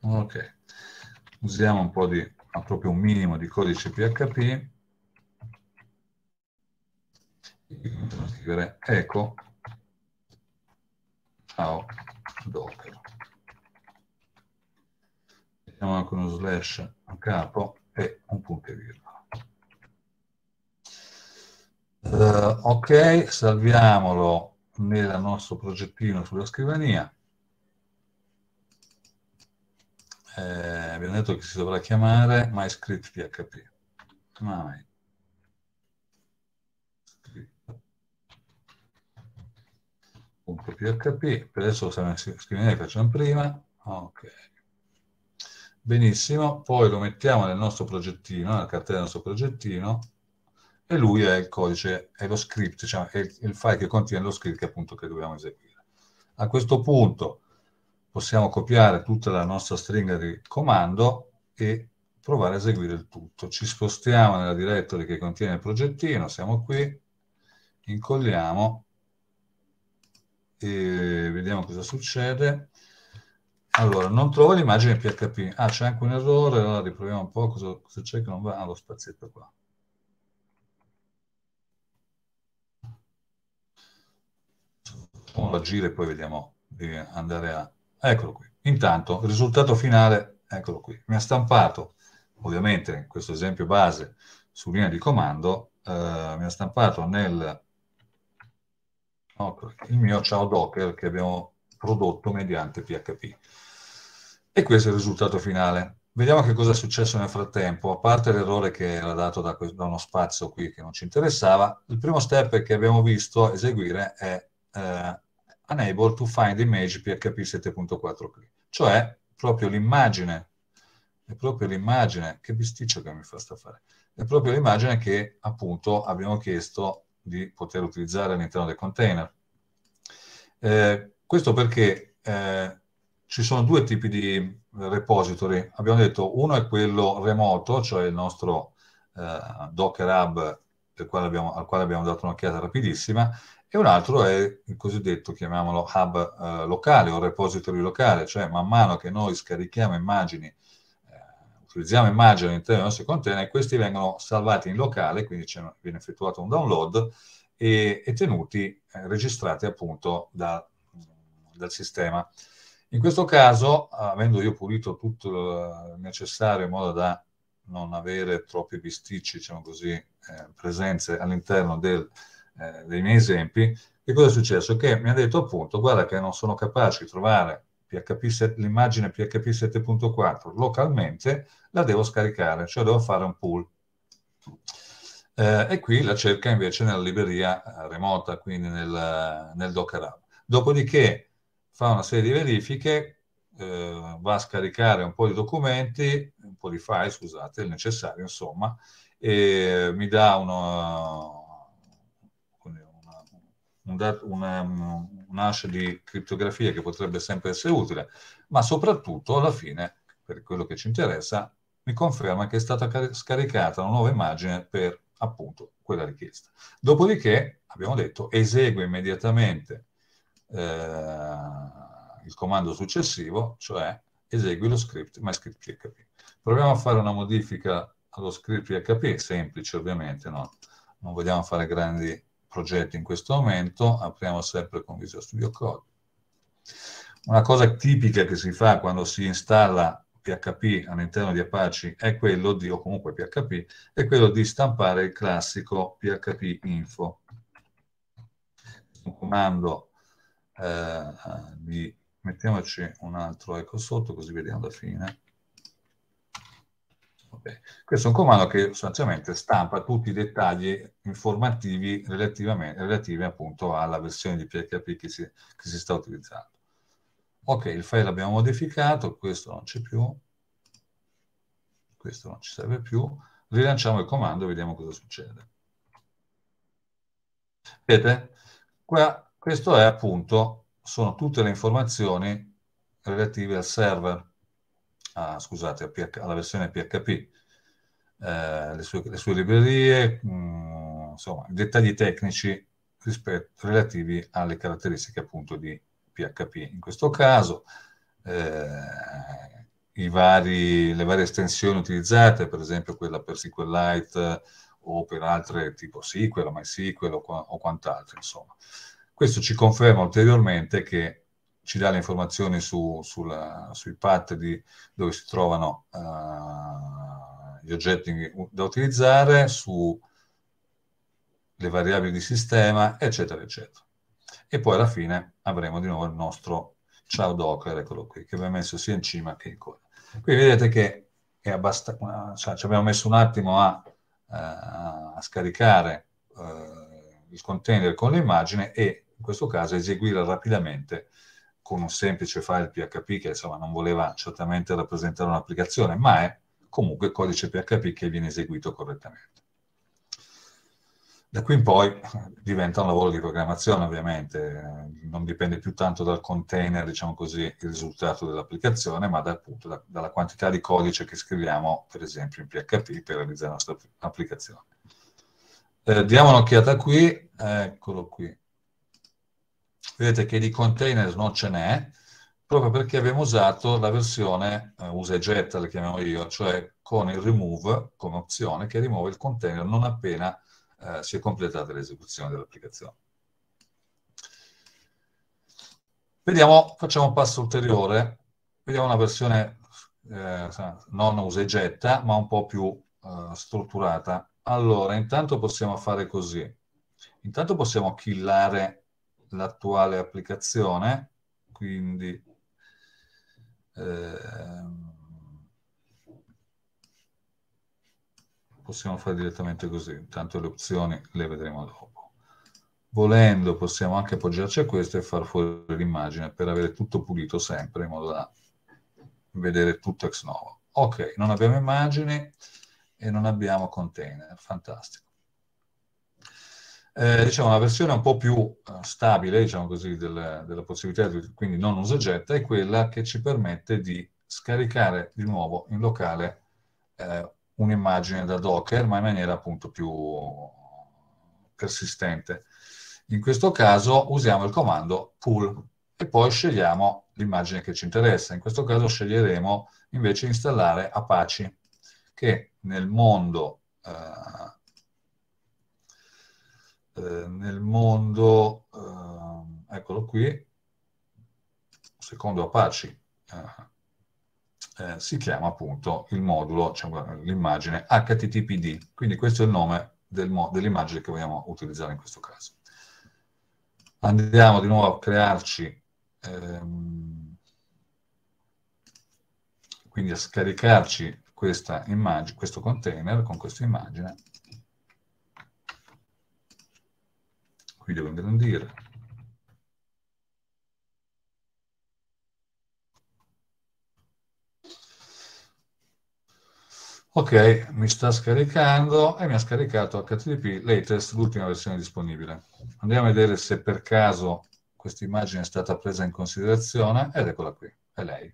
Ok, usiamo un po' di, proprio un minimo di codice PHP scrivere eco ciao docker. Mettiamo anche uno slash a capo e un punto e virgola. Uh, ok, salviamolo nel nostro progettino sulla scrivania. Eh, abbiamo detto che si dovrà chiamare myscriptphp PHP. .php, per adesso lo stiamo scrivendo che facciamo prima, ok. Benissimo, poi lo mettiamo nel nostro progettino, nella cartella del nostro progettino, e lui è il codice, è lo script, diciamo, è il file che contiene lo script che appunto che dobbiamo eseguire. A questo punto possiamo copiare tutta la nostra stringa di comando e provare a eseguire il tutto. Ci spostiamo nella directory che contiene il progettino, siamo qui, incolliamo e vediamo cosa succede. Allora, non trovo l'immagine PHP. Ah, c'è anche un errore, allora riproviamo un po' cosa, cosa c'è che non va. allo ah, spazietto qua. Facciamo agire e poi vediamo di andare a... Eccolo qui. Intanto, il risultato finale, eccolo qui. Mi ha stampato, ovviamente, questo esempio base su linea di comando, eh, mi ha stampato nel no? il mio ciao Docker che abbiamo prodotto mediante PHP. E questo è il risultato finale. Vediamo che cosa è successo nel frattempo. A parte l'errore che era dato da, da uno spazio qui che non ci interessava, il primo step che abbiamo visto eseguire è eh, Enable to find image PHP 7.4 click, cioè proprio l'immagine, è proprio l'immagine, che bisticcio che mi fa sta fare, è proprio l'immagine che appunto abbiamo chiesto di poter utilizzare all'interno del container. Eh, questo perché eh, ci sono due tipi di repository. Abbiamo detto uno è quello remoto, cioè il nostro eh, Docker Hub quale abbiamo, al quale abbiamo dato un'occhiata rapidissima, e un altro è il cosiddetto, chiamiamolo hub eh, locale o repository locale, cioè man mano che noi scarichiamo immagini utilizziamo immagini all'interno dei nostri container e questi vengono salvati in locale, quindi viene effettuato un download e, e tenuti, eh, registrati appunto da, dal sistema. In questo caso, avendo io pulito tutto il necessario in modo da non avere troppi bisticci, diciamo così, eh, presenze all'interno del, eh, dei miei esempi, che cosa è successo? Che mi ha detto appunto, guarda che non sono capace di trovare l'immagine PHP 7.4 localmente, la devo scaricare, cioè devo fare un pull. Eh, e qui la cerca invece nella libreria eh, remota, quindi nel, nel Docker Hub. Dopodiché fa una serie di verifiche, eh, va a scaricare un po' di documenti, un po' di file, scusate, il necessario, insomma, e mi dà uno, una, un, una, un'ascia di criptografia che potrebbe sempre essere utile, ma soprattutto alla fine, per quello che ci interessa, mi conferma che è stata car- scaricata una nuova immagine per appunto quella richiesta. Dopodiché, abbiamo detto, esegue immediatamente eh, il comando successivo, cioè esegui lo script MyScript Proviamo a fare una modifica allo script PHP, semplice ovviamente, no? non vogliamo fare grandi progetto in questo momento, apriamo sempre con Visual Studio Code. Una cosa tipica che si fa quando si installa PHP all'interno di Apache è quello di, o comunque PHP, è quello di stampare il classico PHP info. Un comando eh, di, mettiamoci un altro ecco sotto così vediamo la fine. Questo è un comando che sostanzialmente stampa tutti i dettagli informativi relativi appunto alla versione di PHP che si, che si sta utilizzando. Ok, il file l'abbiamo modificato, questo non c'è più, questo non ci serve più, rilanciamo il comando e vediamo cosa succede. Vedete? Qua, questo è appunto, sono tutte le informazioni relative al server a, ah, scusate, alla versione PHP, eh, le, sue, le, sue, librerie, mh, mm, insomma, i dettagli tecnici rispetto, relativi alle caratteristiche appunto di PHP. In questo caso, eh, vari, le varie estensioni utilizzate, per esempio quella per SQLite o per altre tipo SQL, MySQL o, o quant'altro, insomma. Questo ci conferma ulteriormente che ci dà le informazioni su, sulla, sui path di, dove si trovano uh, gli oggetti da utilizzare, sulle variabili di sistema, eccetera, eccetera. E poi alla fine avremo di nuovo il nostro ciao docker, eccolo qui, che abbiamo messo sia in cima che in coda. Qui vedete che è abbastanza, cioè, ci abbiamo messo un attimo a, a, eh, a scaricare uh, il container con l'immagine e in questo caso eseguire rapidamente con un semplice file PHP che insomma, non voleva certamente rappresentare un'applicazione, ma è comunque codice PHP che viene eseguito correttamente. Da qui in poi diventa un lavoro di programmazione ovviamente, non dipende più tanto dal container, diciamo così, il risultato dell'applicazione, ma da, appunto, da, dalla quantità di codice che scriviamo, per esempio in PHP, per realizzare la nostra applicazione. Eh, diamo un'occhiata qui, eccolo qui, vedete che di container non ce n'è, proprio perché abbiamo usato la versione eh, usa e getta, la chiamiamo io, cioè con il remove come opzione che rimuove il container non appena eh, si è completata l'esecuzione dell'applicazione. Vediamo, facciamo un passo ulteriore, vediamo una versione eh, non usa e getta, ma un po' più eh, strutturata. Allora, intanto possiamo fare così. Intanto possiamo killare l'attuale applicazione, quindi ehm, possiamo fare direttamente così, intanto le opzioni le vedremo dopo. Volendo possiamo anche appoggiarci a questo e far fuori l'immagine per avere tutto pulito sempre in modo da vedere tutto ex novo. Ok, non abbiamo immagini e non abbiamo container, fantastico eh, diciamo, una versione un po' più eh, stabile, diciamo così, della, della possibilità di quindi non usa getta, è quella che ci permette di scaricare di nuovo in locale eh, un'immagine da Docker, ma in maniera appunto più persistente. In questo caso usiamo il comando pull e poi scegliamo l'immagine che ci interessa. In questo caso sceglieremo invece installare Apache, che nel mondo eh, eh, nel mondo, eh, eccolo qui, secondo Apache, eh, eh si chiama appunto il modulo, cioè, l'immagine HTTPD, quindi questo è il nome del dell'immagine che vogliamo utilizzare in questo caso. Andiamo di nuovo a crearci, ehm, quindi a scaricarci questa immagine, questo container con questa immagine qui devo ingrandire. Ok, mi sta scaricando e mi ha scaricato HTTP latest, l'ultima versione disponibile. Andiamo a vedere se per caso questa immagine è stata presa in considerazione ed eccola qui, è lei.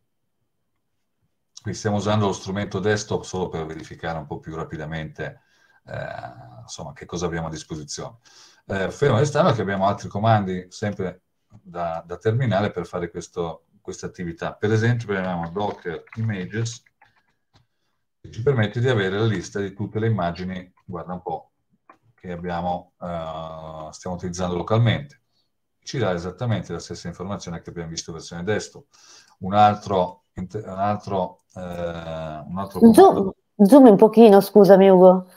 Qui stiamo usando lo strumento desktop solo per verificare un po' più rapidamente eh, insomma, che cosa abbiamo a disposizione. Eh, fermo restando che abbiamo altri comandi sempre da, da terminale per fare questo, questa attività. Per esempio abbiamo Docker Images, che ci permette di avere la lista di tutte le immagini, guarda un po', che abbiamo, eh, stiamo utilizzando localmente. Ci dà esattamente la stessa informazione che abbiamo visto in versione desktop. Un altro... Un altro, eh, un altro zoom, zoom un pochino, scusami Ugo.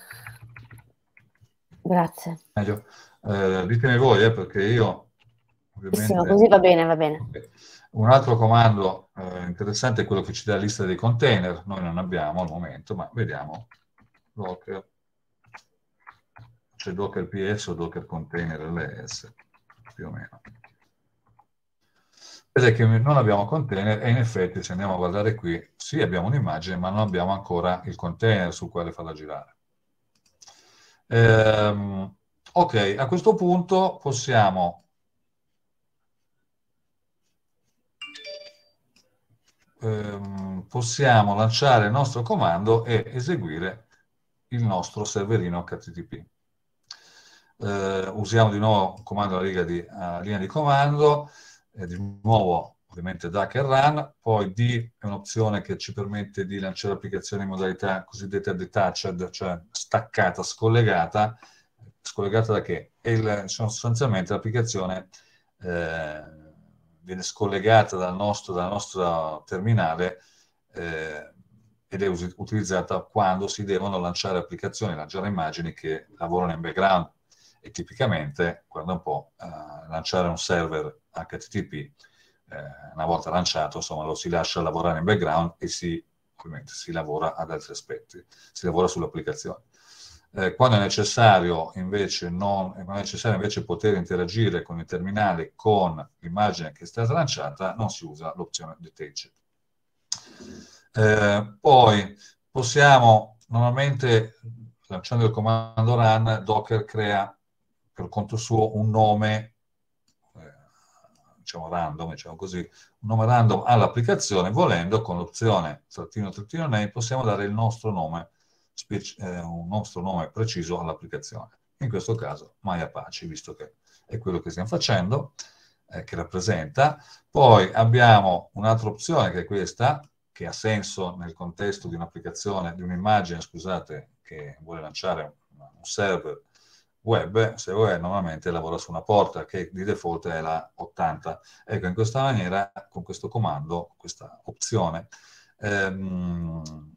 Grazie. Meglio eh, ditemi voi eh, perché io... Ovviamente... No, così va bene, va bene. Un altro comando eh, interessante è quello che ci dà la lista dei container, noi non abbiamo al momento, ma vediamo. Docker, c'è Docker PS o Docker Container LS, più o meno. Vedete che non abbiamo container e in effetti se andiamo a guardare qui, sì abbiamo un'immagine ma non abbiamo ancora il container sul quale farla girare. Ehm, Ok, a questo punto possiamo ehm, possiamo lanciare il nostro comando e eseguire il nostro serverino HTTP. Eh, usiamo di nuovo comando alla riga di uh, linea di comando, eh, di nuovo ovviamente DAC e Run, poi D è un'opzione che ci permette di lanciare l'applicazione in modalità cosiddetta detached, cioè staccata, scollegata, scollegata da che? Il, sostanzialmente l'applicazione eh, viene scollegata dal nostro, dal nostro terminale eh, ed è us- utilizzata quando si devono lanciare applicazioni, lanciare immagini che lavorano in background e tipicamente, quando un po', eh, lanciare un server HTTP eh, una volta lanciato, insomma, lo si lascia lavorare in background e si, ovviamente si lavora ad altri aspetti, si lavora sull'applicazione. Eh, quando, è necessario invece non, eh, quando è necessario invece poter interagire con il terminale con l'immagine che è stata lanciata, non si usa l'opzione Detection. Eh, poi possiamo normalmente lanciando il comando run, Docker crea per conto suo un nome, eh, diciamo random, diciamo così, un nome random all'applicazione, volendo con l'opzione trattino trattino name possiamo dare il nostro nome eh, un nostro nome preciso all'applicazione. In questo caso My Apache, visto che è quello che stiamo facendo, eh, che rappresenta. Poi abbiamo un'altra opzione che è questa, che ha senso nel contesto di un'applicazione, di un'immagine, scusate, che vuole lanciare un server web, se vuoi normalmente lavora su una porta che di default è la 80. Ecco, in questa maniera, con questo comando, questa opzione, ehm,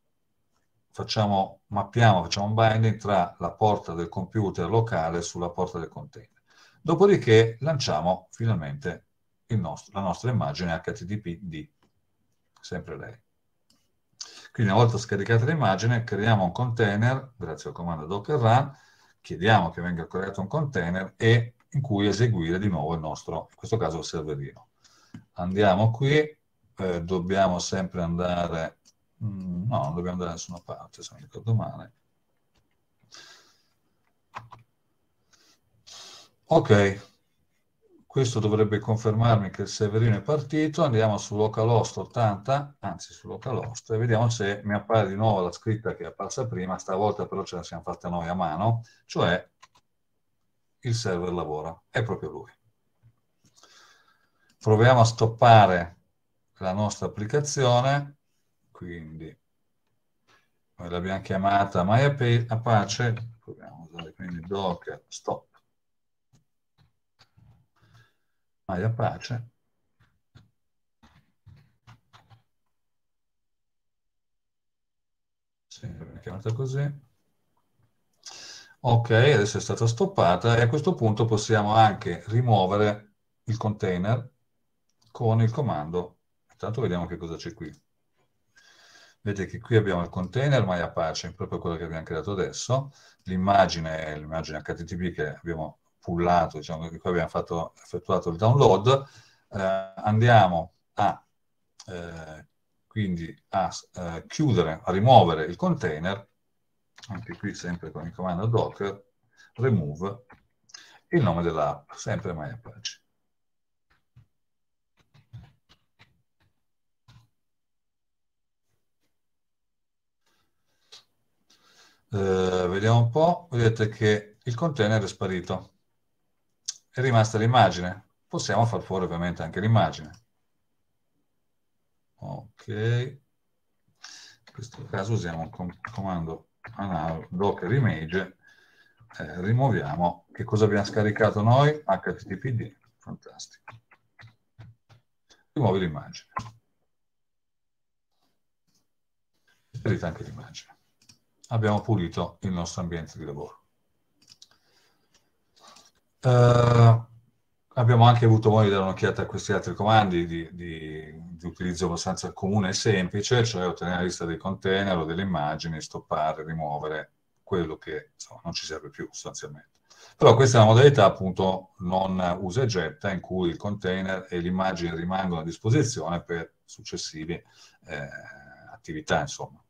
facciamo, mappiamo, facciamo un binding tra la porta del computer locale sulla porta del container. Dopodiché lanciamo finalmente nostro, la nostra immagine HTTP di sempre lei. Quindi una volta scaricata l'immagine, creiamo un container, grazie al comando docker run, chiediamo che venga creato un container e in cui eseguire di nuovo il nostro, in questo caso il serverino. Andiamo qui, eh, dobbiamo sempre andare Mm, no, non dobbiamo andare da nessuna parte, se non ricordo male. Ok, questo dovrebbe confermarmi che il Severino è partito, andiamo su localhost 80, anzi su localhost, e vediamo se mi appare di nuovo la scritta che è apparsa prima, stavolta però ce la siamo fatta noi a mano, cioè il server lavora, è proprio lui. Proviamo a stoppare la nostra applicazione, quindi poi l'abbiamo chiamata mai a, proviamo a usare quindi docker stop mai a pace. Sì, l'abbiamo chiamata così. Ok, adesso è stata stoppata e a questo punto possiamo anche rimuovere il container con il comando. Intanto vediamo che cosa c'è qui. Vedete che qui abbiamo il container My Apache, proprio quello che abbiamo creato adesso, l'immagine l'immagine HTTP che abbiamo pullato, diciamo che qua abbiamo fatto, effettuato il download, eh, andiamo a eh, quindi a eh, chiudere, a rimuovere il container, anche qui sempre con il comando docker, remove, il nome dell'app, sempre My Apache. Eh, vediamo un po', vedete che il container è sparito, è rimasta l'immagine, possiamo far fuori ovviamente anche l'immagine. Ok, in questo caso usiamo il comando docker image, eh, rimuoviamo, che cosa abbiamo scaricato noi? HTTPD, fantastico. Rimuovi l'immagine. Sparita anche l'immagine abbiamo pulito il nostro ambiente di lavoro. Uh, abbiamo anche avuto modo di dare un'occhiata a questi altri comandi di, di, di, utilizzo abbastanza comune e semplice, cioè ottenere la lista dei container o delle immagini, stoppare, rimuovere quello che insomma, non ci serve più sostanzialmente. Però questa è una modalità appunto non usa e getta in cui il container e l'immagine rimangono a disposizione per successive eh, attività, insomma.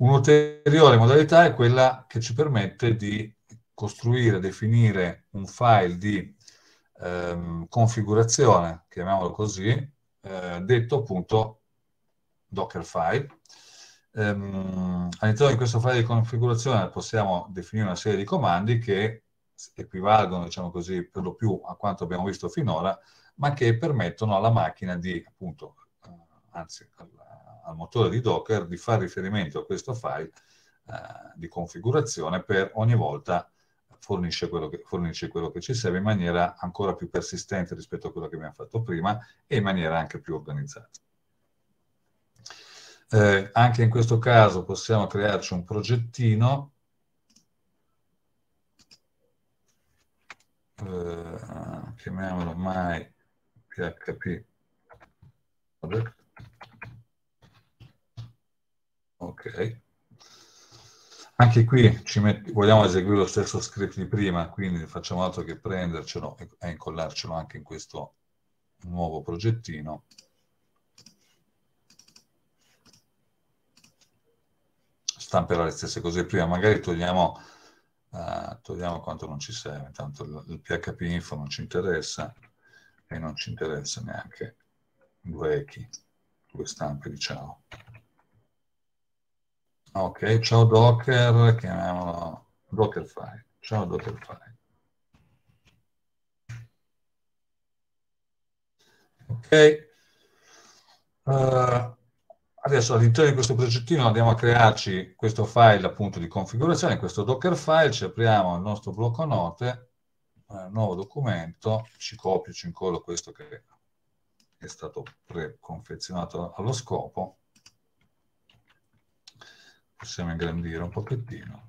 Un'ulteriore modalità è quella che ci permette di costruire, definire un file di ehm, configurazione, chiamiamolo così, eh, detto appunto Dockerfile. Ehm, all'interno di questo file di configurazione possiamo definire una serie di comandi che equivalgono, diciamo così, per lo più a quanto abbiamo visto finora, ma che permettono alla macchina di, appunto, eh, anzi, al motore di Docker di fare riferimento a questo file eh, di configurazione per ogni volta fornisce quello, che, fornisce quello che ci serve in maniera ancora più persistente rispetto a quello che abbiamo fatto prima e in maniera anche più organizzata. Eh, anche in questo caso possiamo crearci un progettino eh, chiamiamolo my php project ok anche qui metti, vogliamo eseguire lo stesso script di prima quindi facciamo altro che prendercelo e, incollarcelo anche in questo nuovo progettino stamperà le stesse cose di prima magari togliamo, uh, togliamo quanto non ci serve tanto il, il php info non ci interessa e non ci interessa neanche due echi due stampe diciamo Ok, ciao Docker, chiamiamolo Dockerfile. Ciao Dockerfile. Ok. Uh, adesso all'interno di questo progettino andiamo a crearci questo file appunto di configurazione, questo Dockerfile, ci apriamo il nostro blocco note, eh, nuovo documento, ci copio, ci incollo questo che è stato preconfezionato allo scopo possiamo ingrandire un pochettino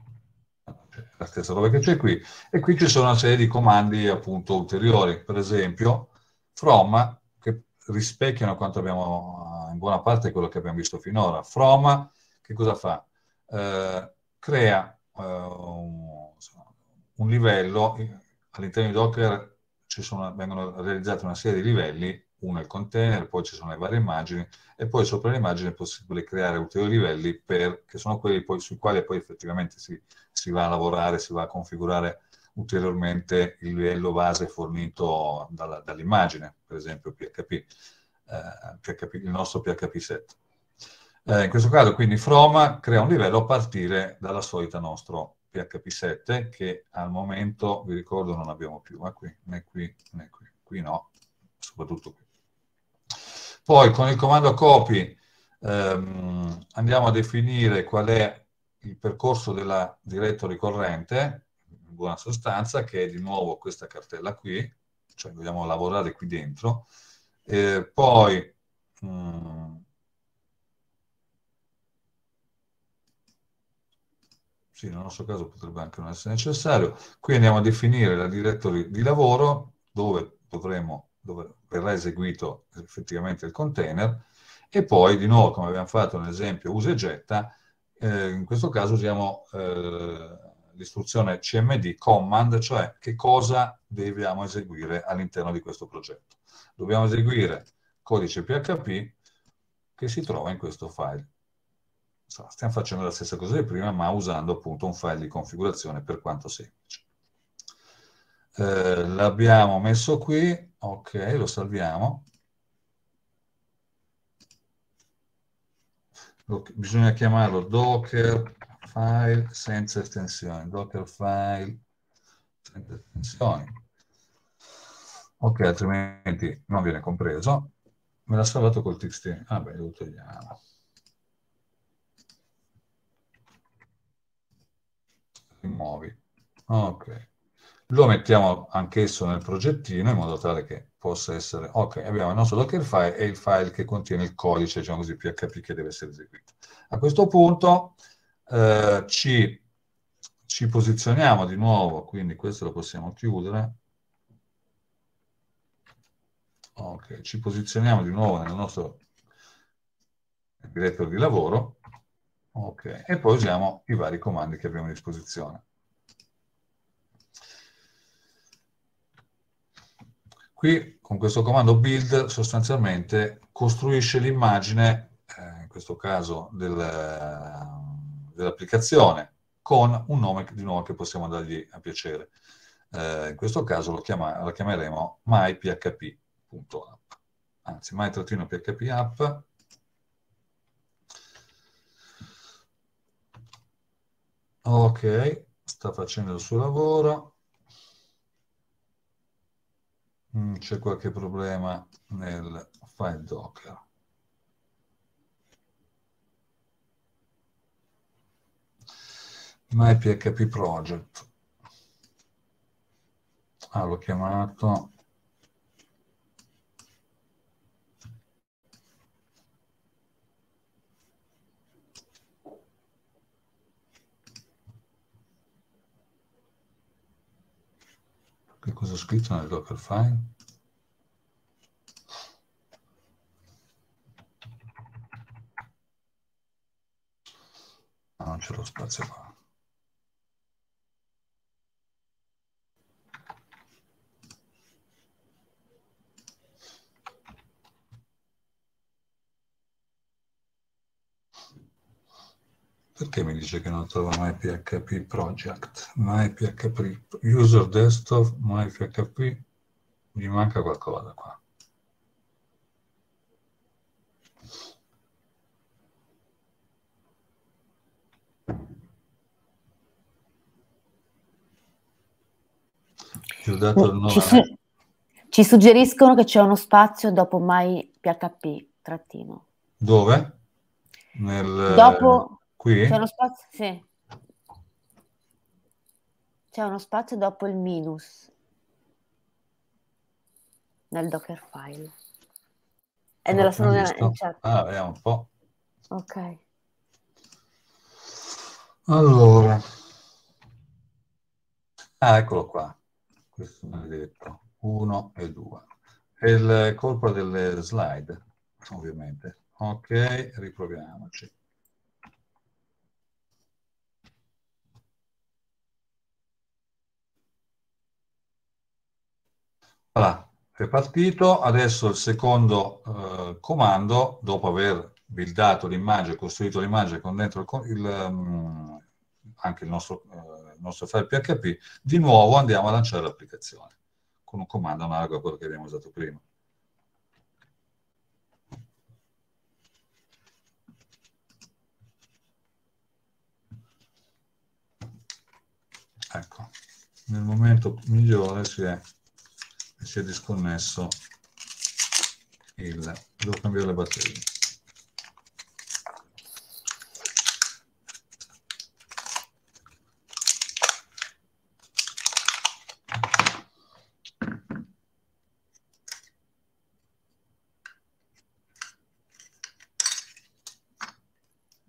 la stessa roba che c'è qui e qui ci sono una serie di comandi appunto ulteriori per esempio from che rispecchiano quanto abbiamo in buona parte quello che abbiamo visto finora from che cosa fa eh, crea eh, un, un livello all'interno di docker ci sono, vengono realizzati una serie di livelli uno è il container, poi ci sono le varie immagini e poi sopra le immagini è possibile creare ulteriori livelli per, che sono quelli poi, sui quali poi effettivamente si, si va a lavorare, si va a configurare ulteriormente il livello base fornito dalla, dall'immagine, per esempio PHP, eh, PHP, il nostro PHP set. Eh, in questo caso quindi From crea un livello a partire dalla solita nostro PHP 7 che al momento, vi ricordo, non abbiamo più, ma qui, né qui né qui, qui no, soprattutto qui. Poi con il comando copy ehm, andiamo a definire qual è il percorso della directory corrente, in buona sostanza, che è di nuovo questa cartella qui, cioè vogliamo lavorare qui dentro. Eh, poi mh, mm, sì, nel nostro caso potrebbe anche non essere necessario. Qui andiamo a definire la directory di lavoro dove dovremo dove verrà eseguito effettivamente il container, e poi di nuovo, come abbiamo fatto nell'esempio usa e getta, eh, in questo caso usiamo eh, l'istruzione cmd command, cioè che cosa dobbiamo eseguire all'interno di questo progetto. Dobbiamo eseguire codice PHP che si trova in questo file. Stiamo facendo la stessa cosa di prima, ma usando appunto un file di configurazione per quanto semplice eh, l'abbiamo messo qui, ok, lo salviamo. Lo, bisogna chiamarlo docker file senza estensioni, docker file senza estensioni. Ok, altrimenti non viene compreso. Me l'ha salvato col txt. vabbè ah, lo togliamo. Rimuovi. Ok lo mettiamo anch'esso nel progettino in modo tale che possa essere, ok, abbiamo il nostro Docker file e il file che contiene il codice, diciamo così, PHP che deve essere eseguito. A questo punto eh, ci, ci posizioniamo di nuovo, quindi questo lo possiamo chiudere, ok, ci posizioniamo di nuovo nel nostro direttore di lavoro, ok, e poi usiamo i vari comandi che abbiamo a disposizione. Qui con questo comando build sostanzialmente costruisce l'immagine, eh, in questo caso del, eh, dell'applicazione, con un nome di nuovo che possiamo dargli a piacere. Eh, in questo caso lo, chiama, lo chiameremo myphp.app, anzi my php Ok, sta facendo il suo lavoro. Mm, c'è qualche problema nel file Docker. My PHP Project. Ah, l'ho chiamato Che cosa ho scritto nel Dockerfile? Ah, non c'è lo spazio qua. perché mi dice che non trova PHP project? MyPHP user desktop, MyPHP, mi manca qualcosa qua. Oh, ci, su- ci, suggeriscono che c'è uno spazio dopo MyPHP trattino. Dove? Nel... Dopo Qui? C'è uno spazio, sì. C'è uno spazio dopo il minus nel Dockerfile. È eh, nella sala chat. Ah, vediamo un po'. Ok. Allora. Ah, eccolo qua. Questo maledetto. 1 e 2. È il colpo delle slide, ovviamente. Ok, riproviamoci. Allora, è partito, adesso il secondo eh, comando, dopo aver buildato l'immagine, costruito l'immagine con dentro il, il, mm, anche il nostro, eh, il nostro file PHP, di nuovo andiamo a lanciare l'applicazione con un comando analogo a quello che abbiamo usato prima. Ecco, nel momento migliore si è si è disconnesso il... devo cambiare le batterie.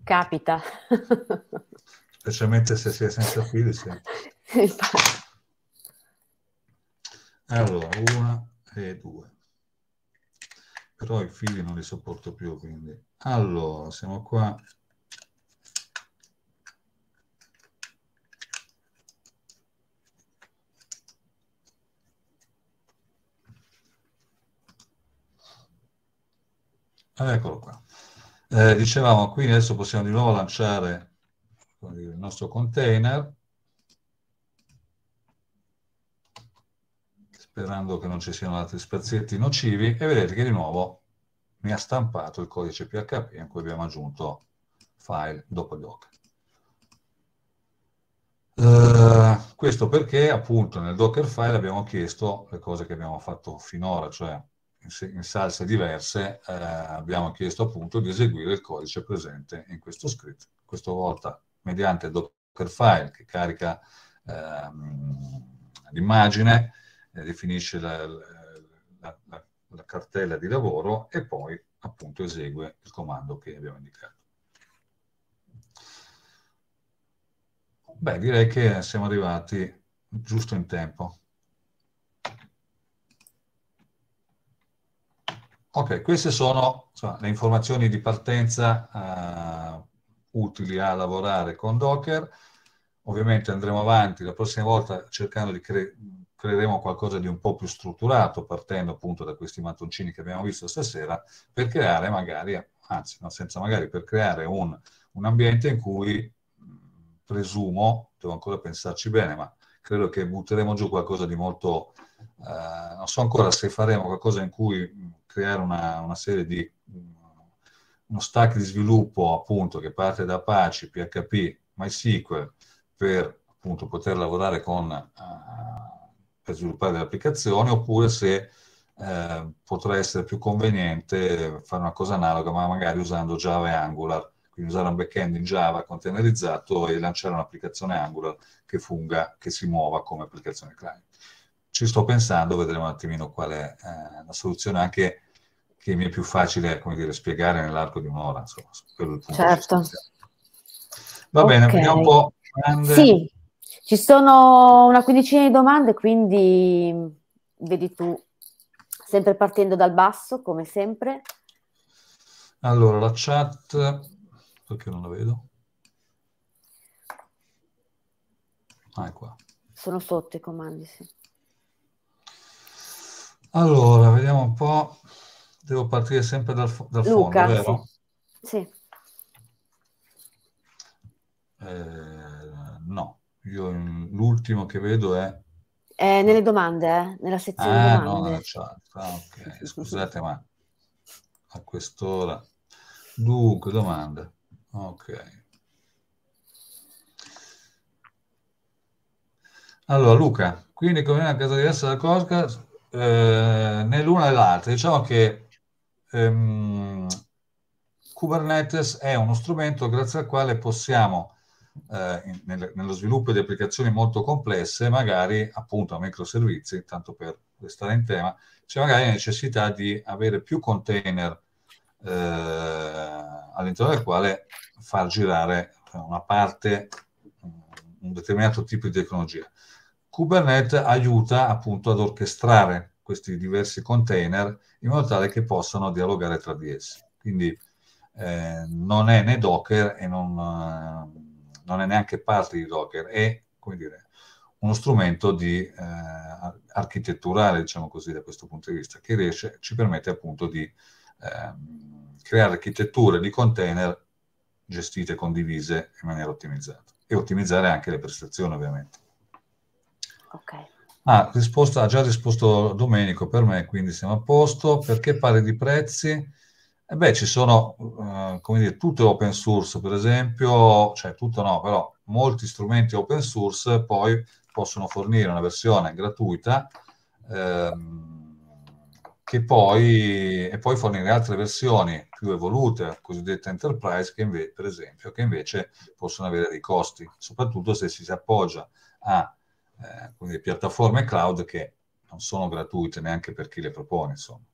Capita. Specialmente se si è senza fili, sì. Allora, una e due. Però i fili non li sopporto più, quindi. Allora, siamo qua. Eccolo qua. Eh, dicevamo, quindi adesso possiamo di nuovo lanciare il nostro container sperando che non ci siano altri spazietti nocivi, e vedete che di nuovo mi ha stampato il codice PHP in cui abbiamo aggiunto file dopo doc. Uh, eh, questo perché appunto nel Dockerfile abbiamo chiesto le cose che abbiamo fatto finora, cioè in, salse diverse uh, abbiamo chiesto appunto di eseguire il codice presente in questo script. Questa volta mediante Dockerfile che carica uh, l'immagine definisce la, la, la, la cartella di lavoro e poi appunto esegue il comando che abbiamo indicato. Beh, direi che siamo arrivati giusto in tempo. Ok, queste sono insomma, le informazioni di partenza uh, utili a lavorare con Docker. Ovviamente andremo avanti la prossima volta cercando di, creeremo qualcosa di un po' più strutturato, partendo appunto da questi mattoncini che abbiamo visto stasera, per creare magari, anzi, no, senza magari, per creare un, un ambiente in cui, presumo, devo ancora pensarci bene, ma credo che butteremo giù qualcosa di molto... Uh, non so ancora se faremo qualcosa in cui creare una, una serie di uno stack di sviluppo appunto che parte da Apache, PHP, MySQL per appunto poter lavorare con uh, per sviluppare l'applicazione oppure se eh, potrà essere più conveniente fare una cosa analoga ma magari usando Java e Angular, quindi usare un backend in Java containerizzato e lanciare un'applicazione Angular che funga, che si muova come applicazione client. Ci sto pensando, vedremo un attimino qual è eh, la soluzione anche che mi è più facile come dire, spiegare nell'arco di un'ora. Insomma, certo. Va bene, vediamo un po'. Grande. Sì, ci sono una quindicina di domande, quindi vedi tu, sempre partendo dal basso, come sempre. Allora, la chat, perché non la vedo? Ah, è qua. Sono sotto i comandi, sì. Allora, vediamo un po'. Devo partire sempre dal, dal Luca, fondo, vero? Sì. sì. Eh... Io l'ultimo che vedo è... Eh, nelle domande, eh? nella sezione ah, domande. No, chat. Ah, ok, scusate, ma a quest'ora. Dunque, domande. Ok. Allora, Luca, quindi come una casa diversa da Cosca, eh, né l'una né l'altra. Diciamo che ehm, Kubernetes è uno strumento grazie al quale possiamo eh, nel, nello sviluppo di applicazioni molto complesse, magari appunto a microservizi, tanto per restare in tema, c'è magari la necessità di avere più container eh, all'interno del quale far girare eh, una parte, mm, un determinato tipo di tecnologia. Kubernetes aiuta appunto ad orchestrare questi diversi container in modo tale che possano dialogare tra di essi. Quindi eh, non è né Docker e non eh, non è neanche parte di Docker, è come dire, uno strumento di, eh, architetturale, diciamo così, da questo punto di vista, che riesce, ci permette appunto di eh, creare architetture di container gestite e condivise in maniera ottimizzata e ottimizzare anche le prestazioni, ovviamente. Ok. Ah, risposta, ha già risposto Domenico per me, quindi siamo a posto. Perché pari di prezzi? E beh, ci sono, eh, come dire, tutto open source, per esempio, cioè tutto no, però molti strumenti open source poi possono fornire una versione gratuita ehm, che poi, e poi fornire altre versioni più evolute, cosiddette enterprise, che invece, per esempio, che invece possono avere dei costi, soprattutto se si appoggia a eh, quindi piattaforme cloud che non sono gratuite neanche per chi le propone, insomma.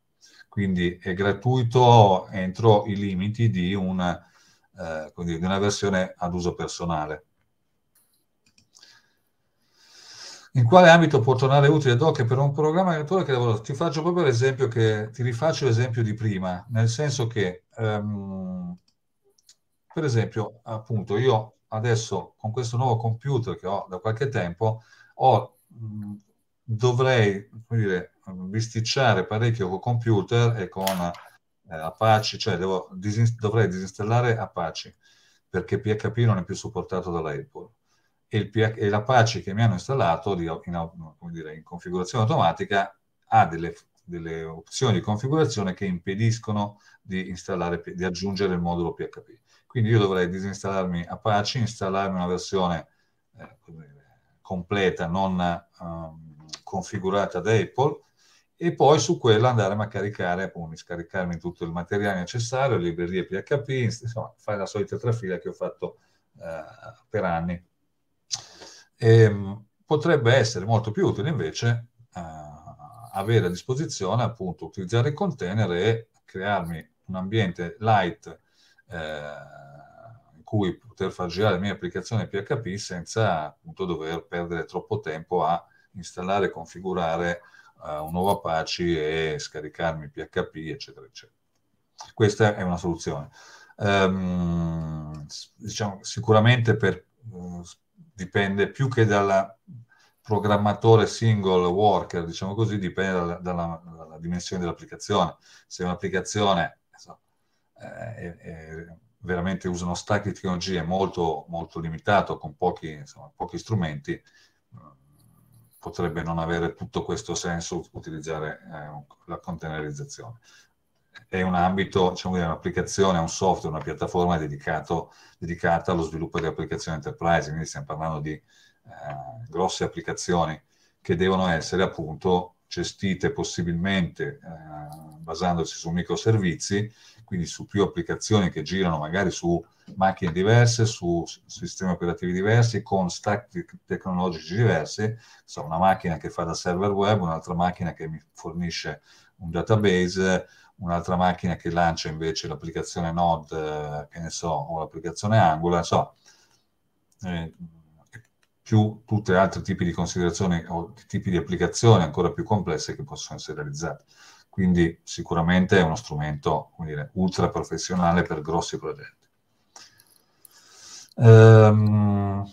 Quindi è gratuito entro i limiti di una, eh, di una versione ad uso personale. In quale ambito può tornare utile Docker per un programmatore che lavora? Ti faccio proprio l'esempio che ti rifaccio l'esempio di prima, nel senso che, ehm, per esempio, appunto, io adesso con questo nuovo computer che ho da qualche tempo ho dovrei dire, bisticciare parecchio con computer e con eh, Apache, cioè devo, disin- dovrei disinstallare Apache perché PHP non è più supportato dalla Apple e, il PH- e l'Apache che mi hanno installato di, in, dire, in, configurazione automatica ha delle, delle, opzioni di configurazione che impediscono di, di aggiungere il modulo PHP. Quindi io dovrei disinstallarmi Apache, installarmi una versione eh, completa, non... Um, configurata da Apple e poi su quella andare a caricare, appunto, scaricarmi tutto il materiale necessario, librerie PHP, insomma, fare la solita trafila che ho fatto eh, per anni. E, ehm, potrebbe essere molto più utile invece eh, avere a disposizione, appunto, utilizzare il container e crearmi un ambiente light eh, in cui poter far girare le mie applicazioni PHP senza appunto dover perdere troppo tempo a installare e configurare uh, un nuovo Apache e scaricarmi PHP, eccetera, eccetera. Questa è una soluzione. Um, diciamo, sicuramente per, uh, dipende più che dal programmatore single worker, diciamo così, dipende dalla, dalla, dalla dimensione dell'applicazione. Se un'applicazione so, eh, è, è veramente usa uno stack di tecnologie molto, molto limitato, con pochi, insomma, pochi strumenti, mm, potrebbe non avere tutto questo senso utilizzare eh, la containerizzazione. È un ambito, diciamo, è un'applicazione, un software, una piattaforma dedicato, dedicata allo sviluppo di applicazioni enterprise, quindi stiamo parlando di eh, grosse applicazioni che devono essere appunto gestite possibilmente eh, basandosi su microservizi, quindi su più applicazioni che girano magari su macchine diverse, su sistemi operativi diversi, con stack tecnologici diversi, so, una macchina che fa da server web, un'altra macchina che mi fornisce un database, un'altra macchina che lancia invece l'applicazione Node, eh, che ne so, o l'applicazione Angular, insomma, eh, più tutti gli altri tipi di considerazioni o tipi di applicazioni ancora più complesse che possono essere realizzate. Quindi sicuramente è uno strumento dire, ultra professionale per grossi progetti. Um,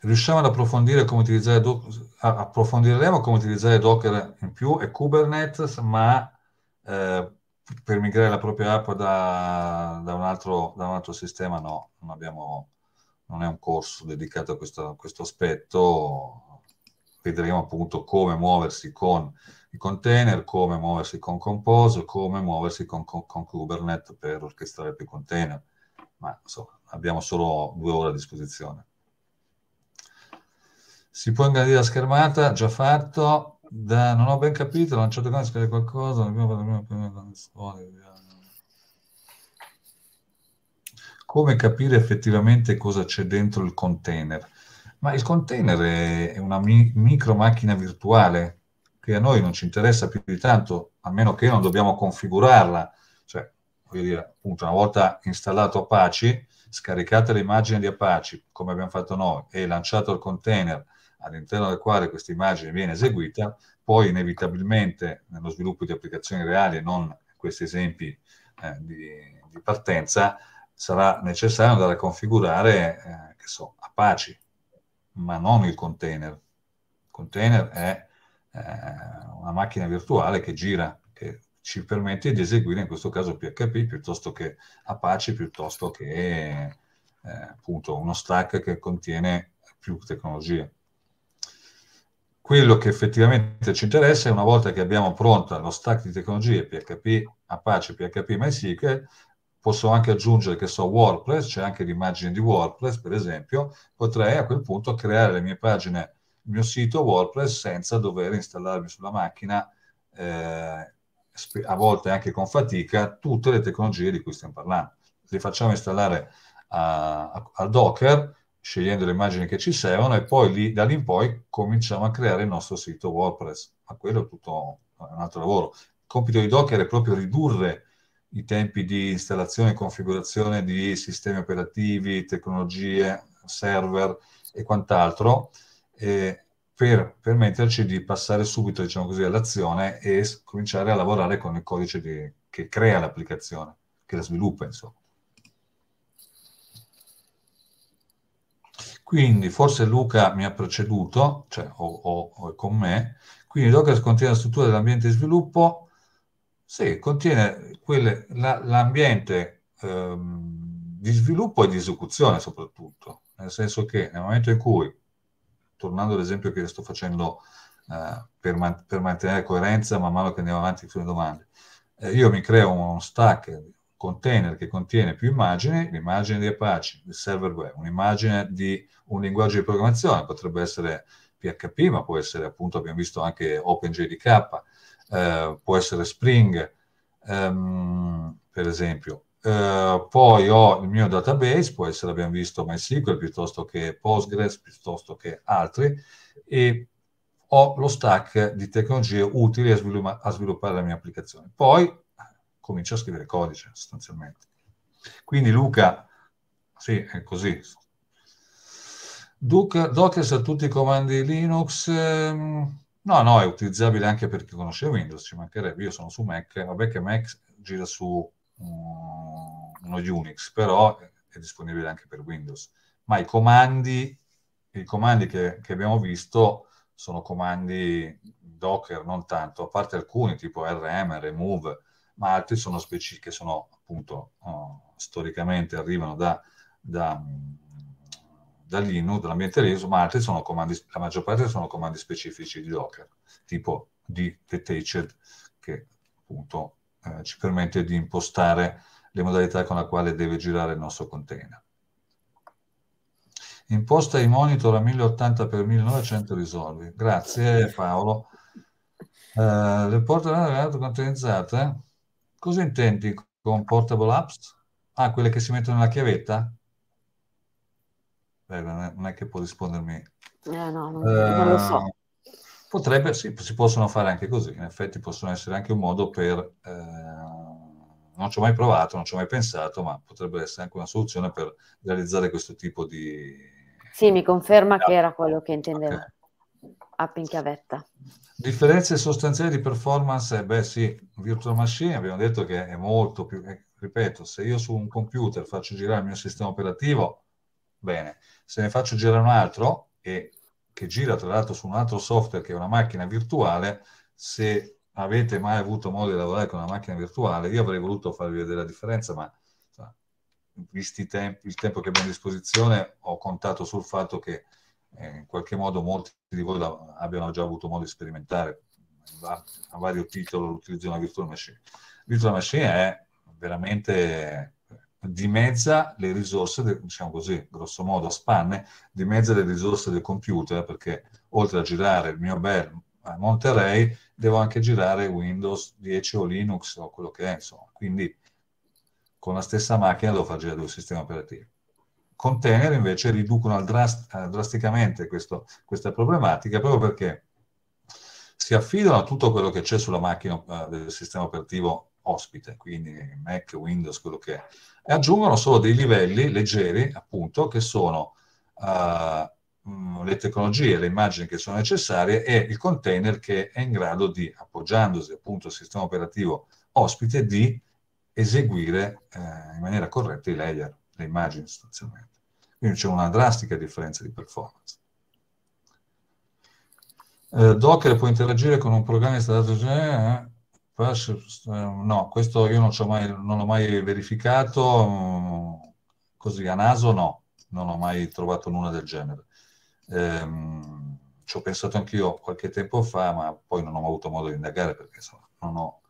riusciamo ad approfondire come utilizzare Docker, approfondiremo come utilizzare Docker in più e Kubernetes, ma eh, per migrare la propria app da, da, un, altro, da un, altro, sistema no, non, abbiamo, non è un corso dedicato a questo, a questo aspetto, vedremo appunto come muoversi con i container, come muoversi con Compose, come muoversi con, con, con Kubernetes per orchestrare più container, ma insomma abbiamo solo due ore a disposizione. Si può ingrandire la schermata, già fatto, da, non ho ben capito, ho lanciato cane, scade qualcosa, non abbiamo fatto prima, prima con storia. Diciamo. Come capire effettivamente cosa c'è dentro il container? Ma il container è una mi- micro macchina virtuale che a noi non ci interessa più di tanto, a meno che non dobbiamo configurarla. Cioè, voglio dire, appunto, una volta installato Apache, scaricate l'immagine di Apache, come abbiamo fatto noi, e lanciato il container all'interno del quale questa immagine viene eseguita, poi inevitabilmente nello sviluppo di applicazioni reali e non questi esempi eh, di, di, partenza, sarà necessario andare a configurare, eh, che so, Apache, ma non il container. Il container è eh, una macchina virtuale che gira, che ci permette di eseguire in questo caso PHP piuttosto che Apache, piuttosto che eh, appunto uno stack che contiene più tecnologie. Quello che effettivamente ci interessa è una volta che abbiamo pronto lo stack di tecnologie PHP, Apache, PHP, MySQL, posso anche aggiungere che so WordPress, c'è anche l'immagine di WordPress per esempio, potrei a quel punto creare le mie pagine, il mio sito WordPress senza dover installarmi sulla macchina, eh, a volte anche con fatica, tutte le tecnologie di cui stiamo parlando. Le facciamo installare a, a, a Docker, scegliendo le immagini che ci servono e poi lì, da lì in poi cominciamo a creare il nostro sito WordPress. Ma quello è tutto un altro lavoro. Il compito di Docker è proprio ridurre i tempi di installazione e configurazione di sistemi operativi, tecnologie, server e quant'altro, eh, per permetterci di passare subito diciamo così, all'azione e cominciare a lavorare con il codice di, che crea l'applicazione, che la sviluppa, insomma. Quindi forse Luca mi ha preceduto, cioè o, o, o è con me, quindi Docker contiene la struttura dell'ambiente di sviluppo, sì, contiene quelle, la, l'ambiente ehm, di sviluppo e di esecuzione soprattutto, nel senso che nel momento in cui, tornando all'esempio che sto facendo eh, per, man- per, mantenere coerenza man mano che andiamo avanti sulle domande, eh, io mi creo uno stack container che contiene più immagini, l'immagine di Apache, il server web, un'immagine di un linguaggio di programmazione, potrebbe essere PHP, ma può essere appunto, abbiamo visto anche OpenJDK, eh, può essere Spring, ehm, per esempio. Eh, poi ho il mio database, può essere, abbiamo visto MySQL piuttosto che Postgres, piuttosto che altri, e ho lo stack di tecnologie utili a, sviluppa- a sviluppare la mia applicazione. Poi comincia a scrivere codice sostanzialmente. Quindi Luca, sì, è così. Duke, Docker sa tutti i comandi Linux. Ehm, no, no, è utilizzabile anche per chi conosce Windows, ci mancherebbe. Io sono su Mac, vabbè che Mac gira su um, uno Unix, però è disponibile anche per Windows. Ma i comandi, i comandi che, che abbiamo visto sono comandi Docker, non tanto, a parte alcuni tipo RM, remove, ma altri sono specifici che sono appunto uh, storicamente arrivano da, da, mm, da Linux, dall'ambiente Linux, ma altri sono comandi, la maggior parte sono comandi specifici di Docker, tipo di detached, che appunto eh, ci permette di impostare le modalità con la quale deve girare il nostro container. Imposta i monitor a 1080x1900 risolvi. Grazie Paolo. Uh, eh, le porte containerizzate eh? Cosa intendi con portable apps? Ah, quelle che si mettono nella chiavetta? Beh, non, è, che può rispondermi. Eh, no, non, eh, non lo so. Potrebbe, sì, si possono fare anche così, in effetti possono essere anche un modo per... Eh, non ci ho mai provato, non ci ho mai pensato, ma potrebbe essere anche una soluzione per realizzare questo tipo di... Sì, mi conferma ah. che era quello che intendeva. Okay. Appin chiavetta. Differenze sostanziali di performance, eh, beh sì, Virtual Machine abbiamo detto che è molto più, eh, ripeto, se io su un computer faccio girare il mio sistema operativo, bene, se ne faccio girare un altro e che gira tra l'altro su un altro software che è una macchina virtuale, se avete mai avuto modo di lavorare con una macchina virtuale, io avrei voluto farvi vedere la differenza, ma insomma, visti tempi, il tempo che abbiamo a disposizione ho contato sul fatto che eh, in qualche modo molti di voi la, abbiano già avuto modo di sperimentare a, a vario titolo l'utilizzo di una virtual machine. Virtual machine è veramente eh, dimezza le risorse, de, diciamo così, grosso modo a spanne, dimezza le risorse del computer perché oltre a girare il mio bel Monterey devo anche girare Windows 10 o Linux o quello che è, insomma. Quindi con la stessa macchina devo far girare due sistemi operativi container invece riducono drast- eh, drasticamente questo, questa problematica proprio perché si affidano a tutto quello che c'è sulla macchina eh, del sistema operativo ospite, quindi Mac, Windows, quello che è, e aggiungono solo dei livelli leggeri, appunto, che sono eh, mm, le tecnologie, le immagini che sono necessarie e il container che è in grado di, appoggiandosi appunto al sistema operativo ospite, di eseguire eh, in maniera corretta i layer le immagini sostanzialmente. Quindi c'è una drastica differenza di performance. Eh, Docker può interagire con un programma installato eh? eh? No, questo io non, mai, non l'ho mai verificato, mm, così a naso no, non ho mai trovato nulla del genere. Ehm, ci ho pensato anch'io qualche tempo fa, ma poi non ho avuto modo di indagare perché insomma, non ho,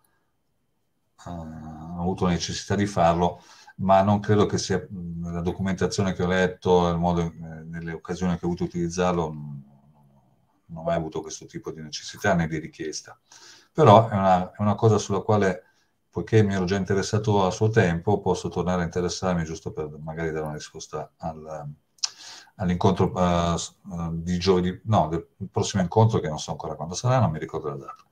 eh, ho avuto necessità di farlo ma non credo che sia la documentazione che ho letto, il modo, eh, nelle occasioni che ho avuto utilizzarlo, non ho mai avuto questo tipo di necessità né di richiesta. Però è una, è una cosa sulla quale, poiché mi ero già interessato a suo tempo, posso tornare a interessarmi giusto per magari dare una risposta al, all'incontro uh, di giovedì, no, del prossimo incontro che non so ancora quando sarà, non mi ricordo la data.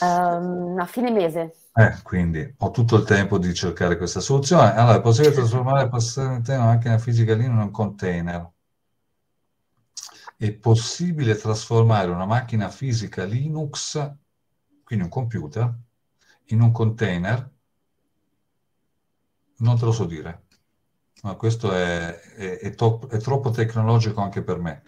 Um, a fine mese. Eh, quindi ho tutto il tempo di cercare questa soluzione. Allora, è possibile trasformare la macchina fisica lì in un container? È possibile trasformare una macchina fisica Linux, quindi un computer, in un container? Non te lo so dire, ma questo è, è, è, to- è troppo tecnologico anche per me,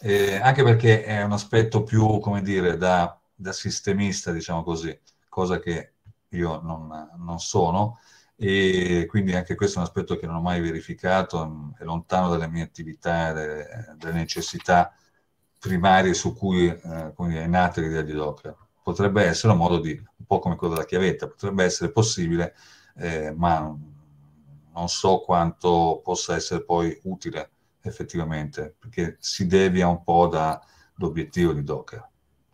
eh, anche perché è un aspetto più, come dire, da da sistemista, diciamo così, cosa che io non, non sono e quindi anche questo è un aspetto che non ho mai verificato, mm, è lontano dalle mie attività, dalle, dalle necessità primarie su cui eh, è nata l'idea di Docker. Potrebbe essere un modo di, un po' come quello della chiavetta, potrebbe essere possibile, eh, ma non so quanto possa essere poi utile effettivamente, perché si devia un po' dall'obiettivo di Docker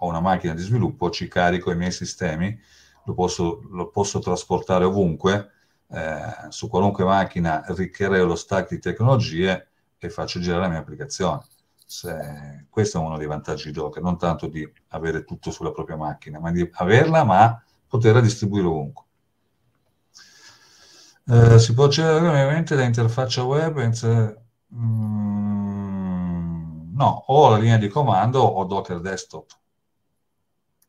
ho una macchina di sviluppo, ci carico i miei sistemi, lo posso, lo posso trasportare ovunque, eh, su qualunque macchina ricchereo lo stack di tecnologie e faccio girare la mia applicazione. Se, questo è uno dei vantaggi di Docker, non tanto di avere tutto sulla propria macchina, ma di averla ma poterla distribuire ovunque. Eh, si può accedere ovviamente da interfaccia web, inter... mm, no, ho la linea di comando o Docker desktop.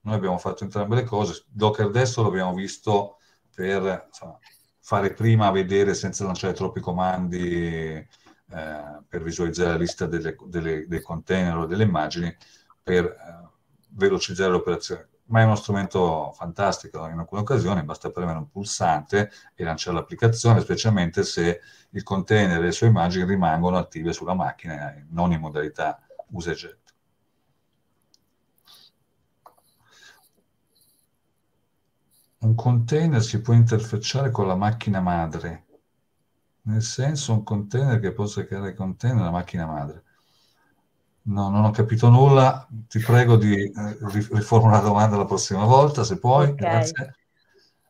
Noi abbiamo fatto entrambe le cose. Docker adesso l'abbiamo visto per insomma, fare prima vedere senza lanciare troppi comandi eh, per visualizzare la lista delle, delle, dei container o delle immagini per eh, velocizzare l'operazione. Ma è uno strumento fantastico in alcune occasioni, basta premere un pulsante e lanciare l'applicazione, specialmente se il container e le sue immagini rimangono attive sulla macchina, non in modalità usage un container si può interfacciare con la macchina madre, nel senso un container che possa creare container la macchina madre. No, non ho capito nulla, ti prego di eh, riformulare la domanda la prossima volta se puoi. Okay. Grazie.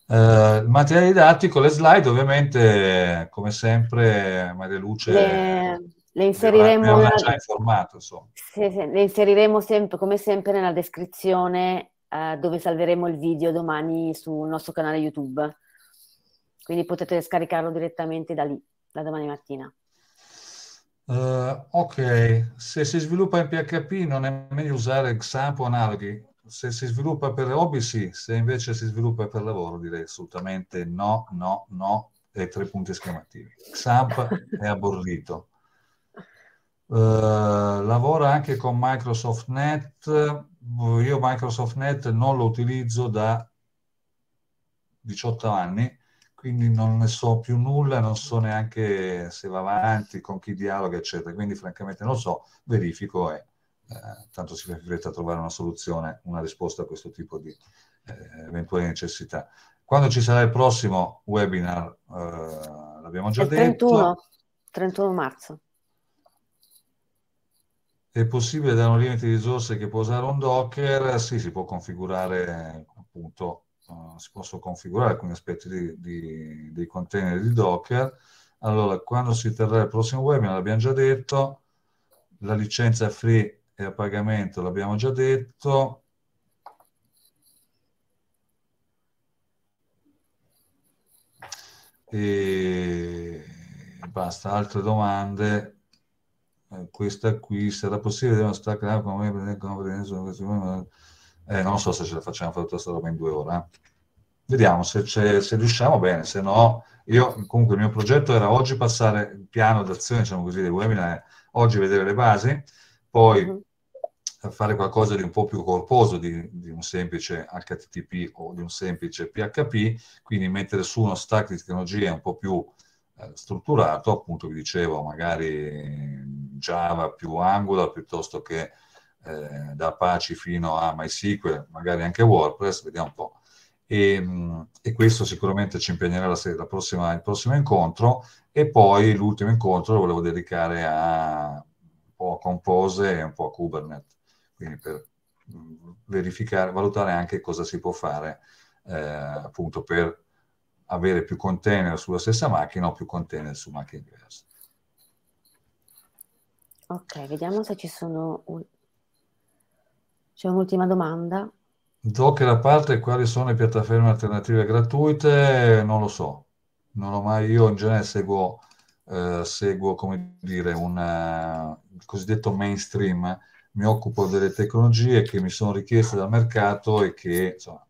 Uh, il materiale didattico, le slide ovviamente come sempre Maria Luce... Le, le inseriremo... Nella, nella, nella, formato, sì, sì, le inseriremo sempre, come sempre nella descrizione eh, dove salveremo il video domani sul nostro canale YouTube. Quindi potete scaricarlo direttamente da lì, da domani mattina. Uh, ok, se si sviluppa in PHP non è meglio usare XAMPP o analoghi? Se si sviluppa per hobby sì, se invece si sviluppa per lavoro direi assolutamente no, no, no e tre punti esclamativi. XAMP è aborrito. Uh, lavora anche con Microsoft Net, io Microsoft Net non lo utilizzo da 18 anni, quindi non ne so più nulla, non so neanche se va avanti, con chi dialoga, eccetera. Quindi francamente non so, verifico e eh, tanto si fa fretta a trovare una soluzione, una risposta a questo tipo di eh, eventuali necessità. Quando ci sarà il prossimo webinar, eh, l'abbiamo già il 31, detto. 31 marzo è possibile dare un limite di risorse che può usare un Docker? Sì, si può configurare appunto, uh, si possono configurare alcuni aspetti di, di, dei container di Docker. Allora, quando si terrà il prossimo webinar, l'abbiamo già detto, la licenza free e a pagamento l'abbiamo già detto, e basta altre domande eh, questa qui sarà possibile dimostrare che come prendere conferenza eh, non so se ce la facciamo fare tutta questa roba in due ore eh. vediamo se, se, riusciamo bene se no io comunque il mio progetto era oggi passare il piano d'azione diciamo così del webinar eh, oggi vedere le basi poi mm-hmm. fare qualcosa di un po' più corposo di, di, un semplice HTTP o di un semplice PHP quindi mettere su uno stack di tecnologie un po' più eh, strutturato appunto vi dicevo magari Java più Angular piuttosto che eh, da Apache fino a MySQL, magari anche WordPress, vediamo un po'. E, mm, e questo sicuramente ci impegnerà la, la prossima, il prossimo incontro e poi l'ultimo incontro lo volevo dedicare a un po' a Compose e un po' a Kubernetes, quindi per mm, verificare, valutare anche cosa si può fare eh, appunto per avere più container sulla stessa macchina o più container su macchine diverse. Ok, vediamo se ci sono... Un... C'è un'ultima domanda. Docker a parte, quali sono le piattaforme alternative gratuite? Non lo so. Non ho mai, io in genere seguo, eh, seguo come dire, un eh, il cosiddetto mainstream. Mi occupo delle tecnologie che mi sono richieste dal mercato e che, insomma,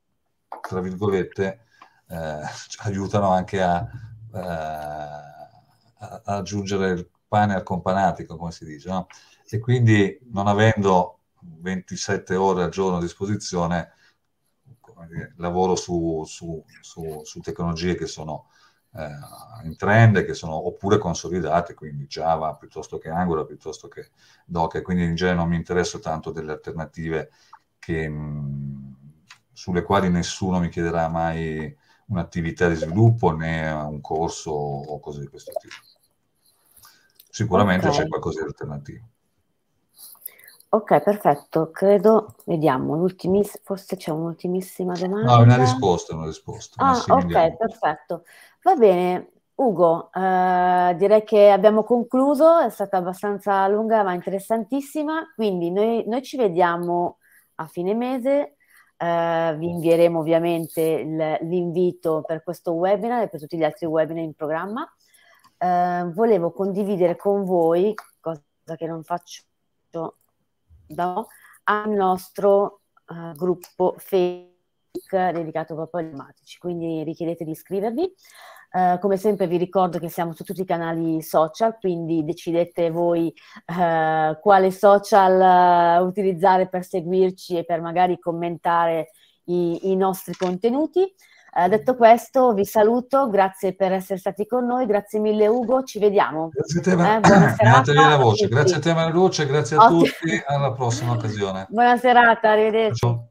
tra virgolette, eh, aiutano anche a, eh, a, a aggiungere il pane al companatico, come si dice, no? e quindi non avendo 27 ore al giorno a disposizione, dire, lavoro su, su, su, su, tecnologie che sono eh, in trend, che sono oppure consolidate, quindi Java piuttosto che Angular, piuttosto che Docker, quindi in genere non mi interesso tanto delle alternative che, mm, sulle quali nessuno mi chiederà mai un'attività di sviluppo né un corso o cose di questo tipo sicuramente okay. c'è qualcosa di alternativo. Ok, perfetto. Credo, vediamo, forse c'è un'ultimissima domanda. No, una risposta, una risposta. Ah, ok, perfetto. Va bene, Ugo, eh, direi che abbiamo concluso, è stata abbastanza lunga ma interessantissima, quindi noi, noi ci vediamo a fine mese, eh, vi invieremo ovviamente l'invito per questo webinar e per tutti gli altri webinar in programma eh, volevo condividere con voi, cosa che non faccio da al nostro eh, gruppo fake dedicato proprio agli pneumatici, quindi richiedete di iscrivervi. Uh, come sempre vi ricordo che siamo su tutti i canali social, quindi decidete voi uh, quale social uh, utilizzare per seguirci e per magari commentare i, i nostri contenuti. Eh, detto questo, vi saluto, grazie per essere stati con noi, grazie mille Ugo, ci vediamo. Grazie a te, ma... eh, buona serata, la voce. Grazie a te Maria Luce, grazie a Ottimo. tutti, alla prossima occasione. Buona serata, arrivederci. Ciao.